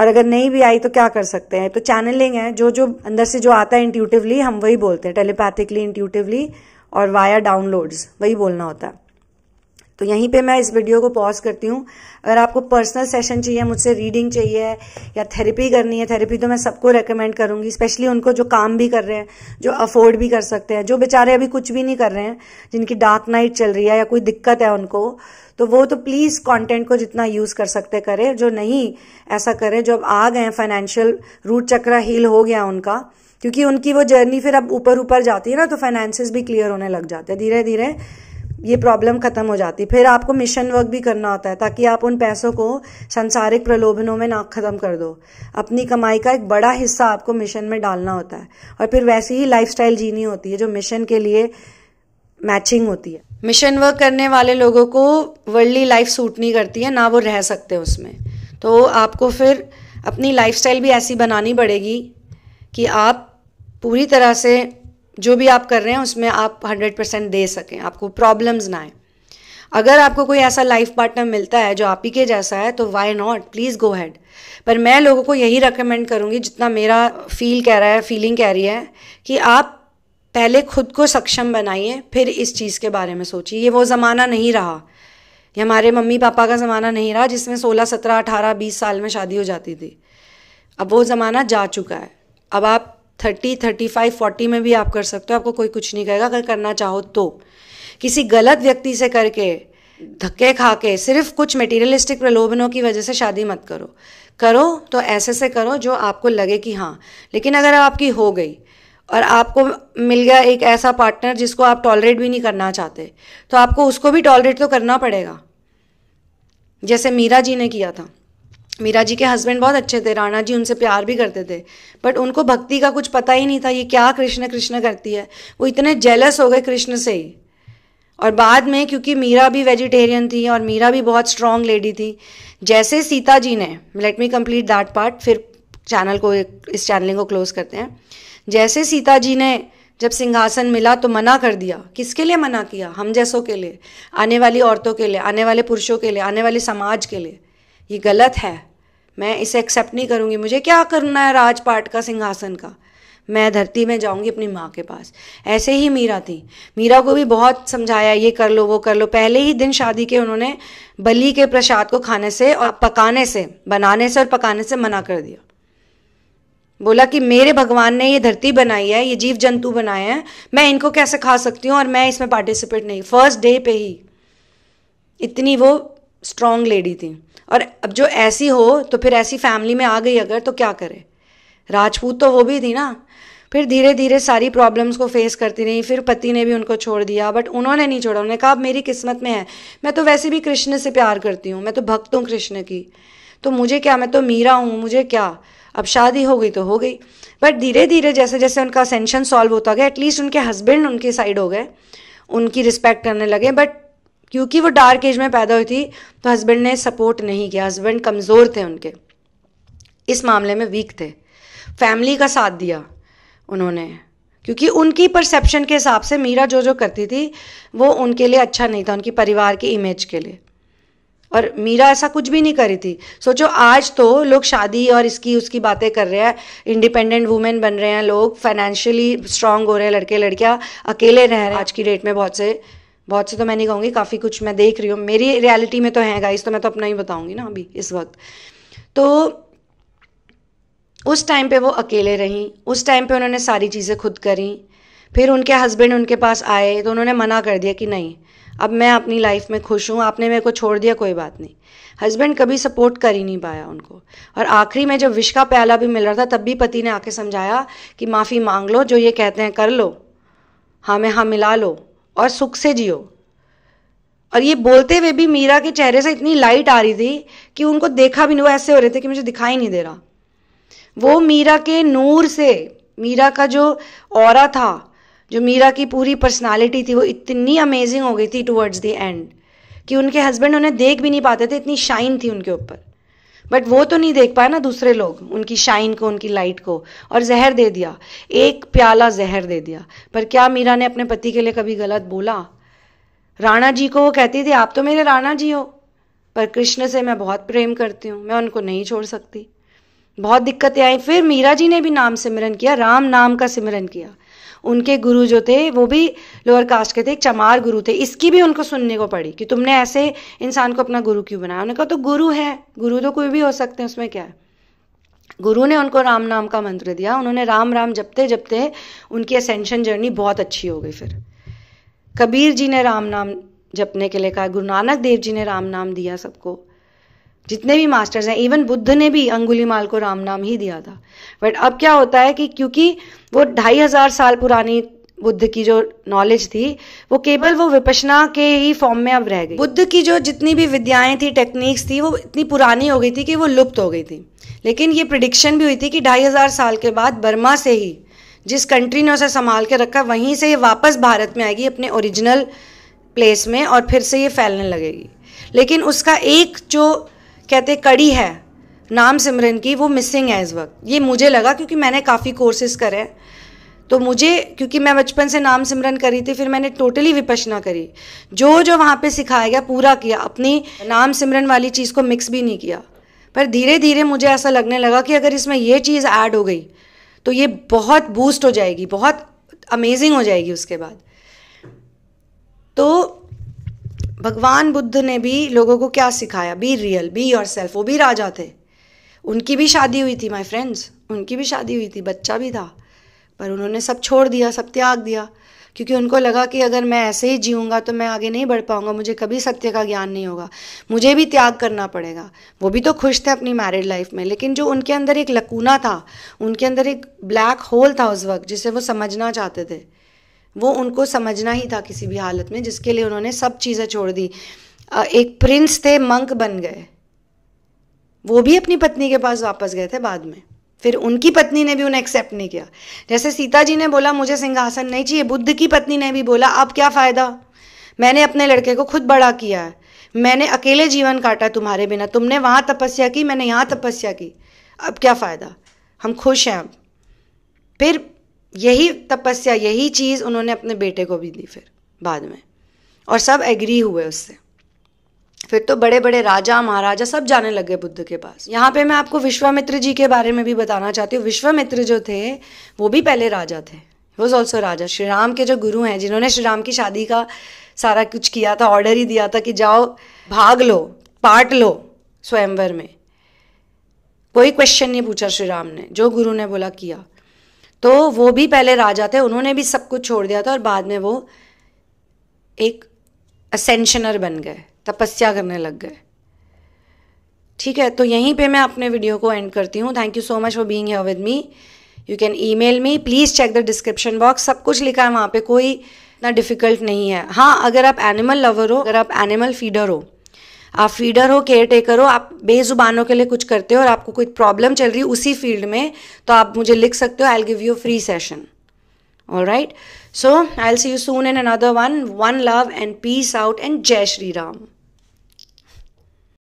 और अगर नहीं भी आई तो क्या कर सकते हैं तो चैनलिंग है जो जो अंदर से जो आता है इंट्यूटिवली हम वही बोलते हैं टेलीपैथिकली इंट्यूटिवली और वाया डाउनलोड्स वही बोलना होता है तो यहीं पे मैं इस वीडियो को पॉज करती हूँ अगर आपको पर्सनल सेशन चाहिए मुझसे रीडिंग चाहिए या थेरेपी करनी है थेरेपी तो मैं सबको रेकमेंड करूँगी स्पेशली उनको जो काम भी कर रहे हैं जो अफोर्ड भी कर सकते हैं जो बेचारे अभी कुछ भी नहीं कर रहे हैं जिनकी डार्क नाइट चल रही है या कोई दिक्कत है उनको तो वो तो प्लीज़ कॉन्टेंट को जितना यूज़ कर सकते करें जो नहीं ऐसा करें जो अब आ गए फाइनेंशियल रूट चक्रा हील हो गया उनका क्योंकि उनकी वो जर्नी फिर अब ऊपर ऊपर जाती है ना तो फाइनेंसिस भी क्लियर होने लग जाते हैं धीरे धीरे ये प्रॉब्लम खत्म हो जाती फिर आपको मिशन वर्क भी करना होता है ताकि आप उन पैसों को संसारिक प्रलोभनों में ना खत्म कर दो अपनी कमाई का एक बड़ा हिस्सा आपको मिशन में डालना होता है और फिर वैसी ही लाइफ जीनी होती है जो मिशन के लिए मैचिंग होती है मिशन वर्क करने वाले लोगों को वर्ल्डली लाइफ सूट नहीं करती है ना वो रह सकते उसमें तो आपको फिर अपनी लाइफस्टाइल भी ऐसी बनानी पड़ेगी कि आप पूरी तरह से जो भी आप कर रहे हैं उसमें आप हंड्रेड परसेंट दे सकें आपको प्रॉब्लम्स ना आए अगर आपको कोई ऐसा लाइफ पार्टनर मिलता है जो आप ही के जैसा है तो why not please go ahead पर मैं लोगों को यही रिकमेंड करूँगी जितना मेरा फील कह रहा है फीलिंग कह रही है कि आप पहले खुद को सक्षम बनाइए फिर इस चीज़ के बारे में सोचिए ये वो ज़माना नहीं रहा ये हमारे मम्मी पापा का ज़माना नहीं रहा जिसमें सोलह सत्रह अठारह बीस साल में शादी हो जाती थी अब वो ज़माना जा चुका है अब आप थर्टी थर्टी फाइव फोर्टी में भी आप कर सकते हो आपको कोई कुछ नहीं कहेगा अगर करना चाहो तो किसी गलत व्यक्ति से करके धक्के खा के सिर्फ कुछ मटेरियलिस्टिक प्रलोभनों की वजह से शादी मत करो करो तो ऐसे से करो जो आपको लगे कि हाँ लेकिन अगर आपकी हो गई और आपको मिल गया एक ऐसा पार्टनर जिसको आप टॉलरेट भी नहीं करना चाहते तो आपको उसको भी टॉलरेट तो करना पड़ेगा जैसे मीरा जी ने किया था मीरा जी के हस्बैंड बहुत अच्छे थे राणा जी उनसे प्यार भी करते थे बट उनको भक्ति का कुछ पता ही नहीं था ये क्या कृष्ण कृष्ण करती है वो इतने जेलस हो गए कृष्ण से ही और बाद में क्योंकि मीरा भी वेजिटेरियन थी और मीरा भी बहुत स्ट्रॉन्ग लेडी थी जैसे सीता जी ने let me complete that part फिर चैनल को इस चैनलिंग को क्लोज करते हैं जैसे सीता जी ने जब सिंहासन मिला तो मना कर दिया किसके लिए मना किया हम जैसों के लिए आने वाली औरतों के लिए आने वाले पुरुषों के लिए आने वाले समाज के लिए ये गलत है मैं इसे एक्सेप्ट नहीं करूँगी मुझे क्या करना है राजपाट का सिंहासन का मैं धरती में जाऊंगी अपनी माँ के पास ऐसे ही मीरा थी मीरा को भी बहुत समझाया ये कर लो वो कर लो पहले ही दिन शादी के उन्होंने बलि के प्रसाद को खाने से और पकाने से बनाने से और पकाने से मना कर दिया बोला कि मेरे भगवान ने ये धरती बनाई है ये जीव जंतु बनाए हैं मैं इनको कैसे खा सकती हूँ और मैं इसमें पार्टिसिपेट नहीं फर्स्ट डे पे ही इतनी वो स्ट्रांग लेडी थी और अब जो ऐसी हो तो फिर ऐसी फैमिली में आ गई अगर तो क्या करे राजपूत तो वो भी थी ना फिर धीरे धीरे सारी प्रॉब्लम्स को फेस करती रही फिर पति ने भी उनको छोड़ दिया बट उन्होंने नहीं छोड़ा उन्होंने कहा अब मेरी किस्मत में है मैं तो वैसे भी कृष्ण से प्यार करती हूँ मैं तो भक्त हूँ कृष्ण की तो मुझे क्या मैं तो मीरा हूँ मुझे क्या अब शादी हो गई तो हो गई बट धीरे धीरे जैसे जैसे उनका सेंशन सॉल्व होता गया एटलीस्ट उनके हस्बैंड उनके साइड हो गए उनकी रिस्पेक्ट करने लगे बट क्योंकि वो डार्क एज में पैदा हुई थी तो हस्बैंड ने सपोर्ट नहीं किया हस्बैंड कमज़ोर थे उनके इस मामले में वीक थे फैमिली का साथ दिया उन्होंने क्योंकि उनकी परसेप्शन के हिसाब से मीरा जो जो करती थी वो उनके लिए अच्छा नहीं था उनकी परिवार की इमेज के लिए और मीरा ऐसा कुछ भी नहीं करी थी सोचो आज तो लोग शादी और इसकी उसकी बातें कर रहे हैं इंडिपेंडेंट वुमेन बन रहे हैं लोग फाइनेंशियली स्ट्रांग हो रहे हैं लड़के लड़कियाँ अकेले रह रहे हैं आज की डेट में बहुत से बहुत से तो मैं नहीं कहूँगी काफ़ी कुछ मैं देख रही हूँ मेरी रियलिटी में तो है गाइस तो मैं तो अपना ही बताऊँगी ना अभी इस वक्त तो उस टाइम पे वो अकेले रहीं उस टाइम पे उन्होंने सारी चीज़ें खुद करी फिर उनके हस्बैंड उनके पास आए तो उन्होंने मना कर दिया कि नहीं अब मैं अपनी लाइफ में खुश हूँ आपने मेरे को छोड़ दिया कोई बात नहीं हस्बैंड कभी सपोर्ट कर ही नहीं पाया उनको और आखिरी में जब विश का प्याला भी मिल रहा था तब भी पति ने आके समझाया कि माफ़ी मांग लो जो ये कहते हैं कर लो हाँ में हाँ मिला लो और सुख से जियो और ये बोलते हुए भी मीरा के चेहरे से इतनी लाइट आ रही थी कि उनको देखा भी नहीं वो ऐसे हो रहे थे कि मुझे दिखाई नहीं दे रहा वो मीरा के नूर से मीरा का जो और था जो मीरा की पूरी पर्सनालिटी थी वो इतनी अमेजिंग हो गई थी टुवर्ड्स द एंड कि उनके हस्बैंड उन्हें देख भी नहीं पाते थे इतनी शाइन थी उनके ऊपर बट वो तो नहीं देख पाए ना दूसरे लोग उनकी शाइन को उनकी लाइट को और जहर दे दिया एक प्याला जहर दे दिया पर क्या मीरा ने अपने पति के लिए कभी गलत बोला राणा जी को वो कहती थी आप तो मेरे राणा जी हो पर कृष्ण से मैं बहुत प्रेम करती हूँ मैं उनको नहीं छोड़ सकती बहुत दिक्कतें आई फिर मीरा जी ने भी नाम सिमरन किया राम नाम का सिमरन किया उनके गुरु जो थे वो भी लोअर कास्ट के थे एक चमार गुरु थे इसकी भी उनको सुनने को पड़ी कि तुमने ऐसे इंसान को अपना गुरु क्यों बनाया उन्होंने कहा तो गुरु है गुरु तो कोई भी हो सकते हैं उसमें क्या है गुरु ने उनको राम नाम का मंत्र दिया उन्होंने राम राम जपते जपते उनकी असेंशन जर्नी बहुत अच्छी हो गई फिर कबीर जी ने राम नाम जपने के लिए कहा गुरु नानक देव जी ने राम नाम दिया सबको जितने भी मास्टर्स हैं इवन बुद्ध ने भी अंगुली माल को राम नाम ही दिया था बट अब क्या होता है कि क्योंकि वो ढाई हजार साल पुरानी बुद्ध की जो नॉलेज थी वो केवल वो विपशना के ही फॉर्म में अब रह गई बुद्ध की जो जितनी भी विद्याएं थी टेक्निक्स थी वो इतनी पुरानी हो गई थी कि वो लुप्त हो गई थी लेकिन ये प्रिडिक्शन भी हुई थी कि ढाई हजार साल के बाद बर्मा से ही जिस कंट्री ने उसे संभाल के रखा वहीं से ये वापस भारत में आएगी अपने ओरिजिनल प्लेस में और फिर से ये फैलने लगेगी लेकिन उसका एक जो कहते कड़ी है नाम सिमरन की वो मिसिंग है इस वक्त ये मुझे लगा क्योंकि मैंने काफ़ी कोर्सेज करे तो मुझे क्योंकि मैं बचपन से नाम सिमरन करी थी फिर मैंने टोटली विपशना करी जो जो वहाँ पे सिखाया गया पूरा किया अपनी नाम सिमरन वाली चीज़ को मिक्स भी नहीं किया पर धीरे धीरे मुझे ऐसा लगने लगा कि अगर इसमें ये चीज़ ऐड हो गई तो ये बहुत बूस्ट हो जाएगी बहुत अमेजिंग हो जाएगी उसके बाद तो भगवान बुद्ध ने भी लोगों को क्या सिखाया be real be yourself वो भी राजा थे उनकी भी शादी हुई थी माई फ्रेंड्स उनकी भी शादी हुई थी बच्चा भी था पर उन्होंने सब छोड़ दिया सब त्याग दिया क्योंकि उनको लगा कि अगर मैं ऐसे ही जीऊँगा तो मैं आगे नहीं बढ़ पाऊँगा मुझे कभी सत्य का ज्ञान नहीं होगा मुझे भी त्याग करना पड़ेगा वो भी तो खुश थे अपनी मैरिड लाइफ में लेकिन जो उनके अंदर एक लकूना था उनके अंदर एक ब्लैक होल था उस वक्त जिसे वो समझना चाहते थे वो उनको समझना ही था किसी भी हालत में जिसके लिए उन्होंने सब चीज़ें छोड़ दी एक प्रिंस थे मंक बन गए वो भी अपनी पत्नी के पास वापस गए थे बाद में फिर उनकी पत्नी ने भी उन्हें एक्सेप्ट नहीं किया जैसे सीता जी ने बोला मुझे सिंहासन नहीं चाहिए बुद्ध की पत्नी ने भी बोला अब क्या फ़ायदा मैंने अपने लड़के को खुद बड़ा किया है मैंने अकेले जीवन काटा तुम्हारे बिना तुमने वहाँ तपस्या की मैंने यहाँ तपस्या की अब क्या फ़ायदा हम खुश हैं अब फिर यही तपस्या यही चीज़ उन्होंने अपने बेटे को भी दी फिर बाद में और सब एग्री हुए उससे फिर तो बड़े बड़े राजा महाराजा सब जाने लग गए बुद्ध के पास यहाँ पे मैं आपको विश्वामित्र जी के बारे में भी बताना चाहती हूँ विश्वामित्र जो थे वो भी पहले राजा थे वॉज ऑल्सो राजा श्री राम के जो गुरु हैं जिन्होंने श्री राम की शादी का सारा कुछ किया था ऑर्डर ही दिया था कि जाओ भाग लो पार्ट लो स्वयंवर में कोई क्वेश्चन नहीं पूछा श्री राम ने जो गुरु ने बोला किया तो वो भी पहले राजा थे उन्होंने भी सब कुछ छोड़ दिया था और बाद में वो एक असेंशनर बन गए तपस्या करने लग गए ठीक है तो यहीं पे मैं अपने वीडियो को एंड करती हूँ thank you so much for being here with me you can email me please check the description box सब कुछ लिखा है वहाँ पे कोई इतना डिफ़िकल्ट नहीं है हाँ अगर आप एनिमल लवर हो अगर आप एनिमल फीडर हो आप फीडर हो केयर टेकर हो आप बेजुबानों के लिए कुछ करते हो और आपको कोई प्रॉब्लम चल रही है उसी फील्ड में तो आप मुझे लिख सकते हो I'll give you free session all right so I'll see you soon and another one one love and peace out and जय श्री राम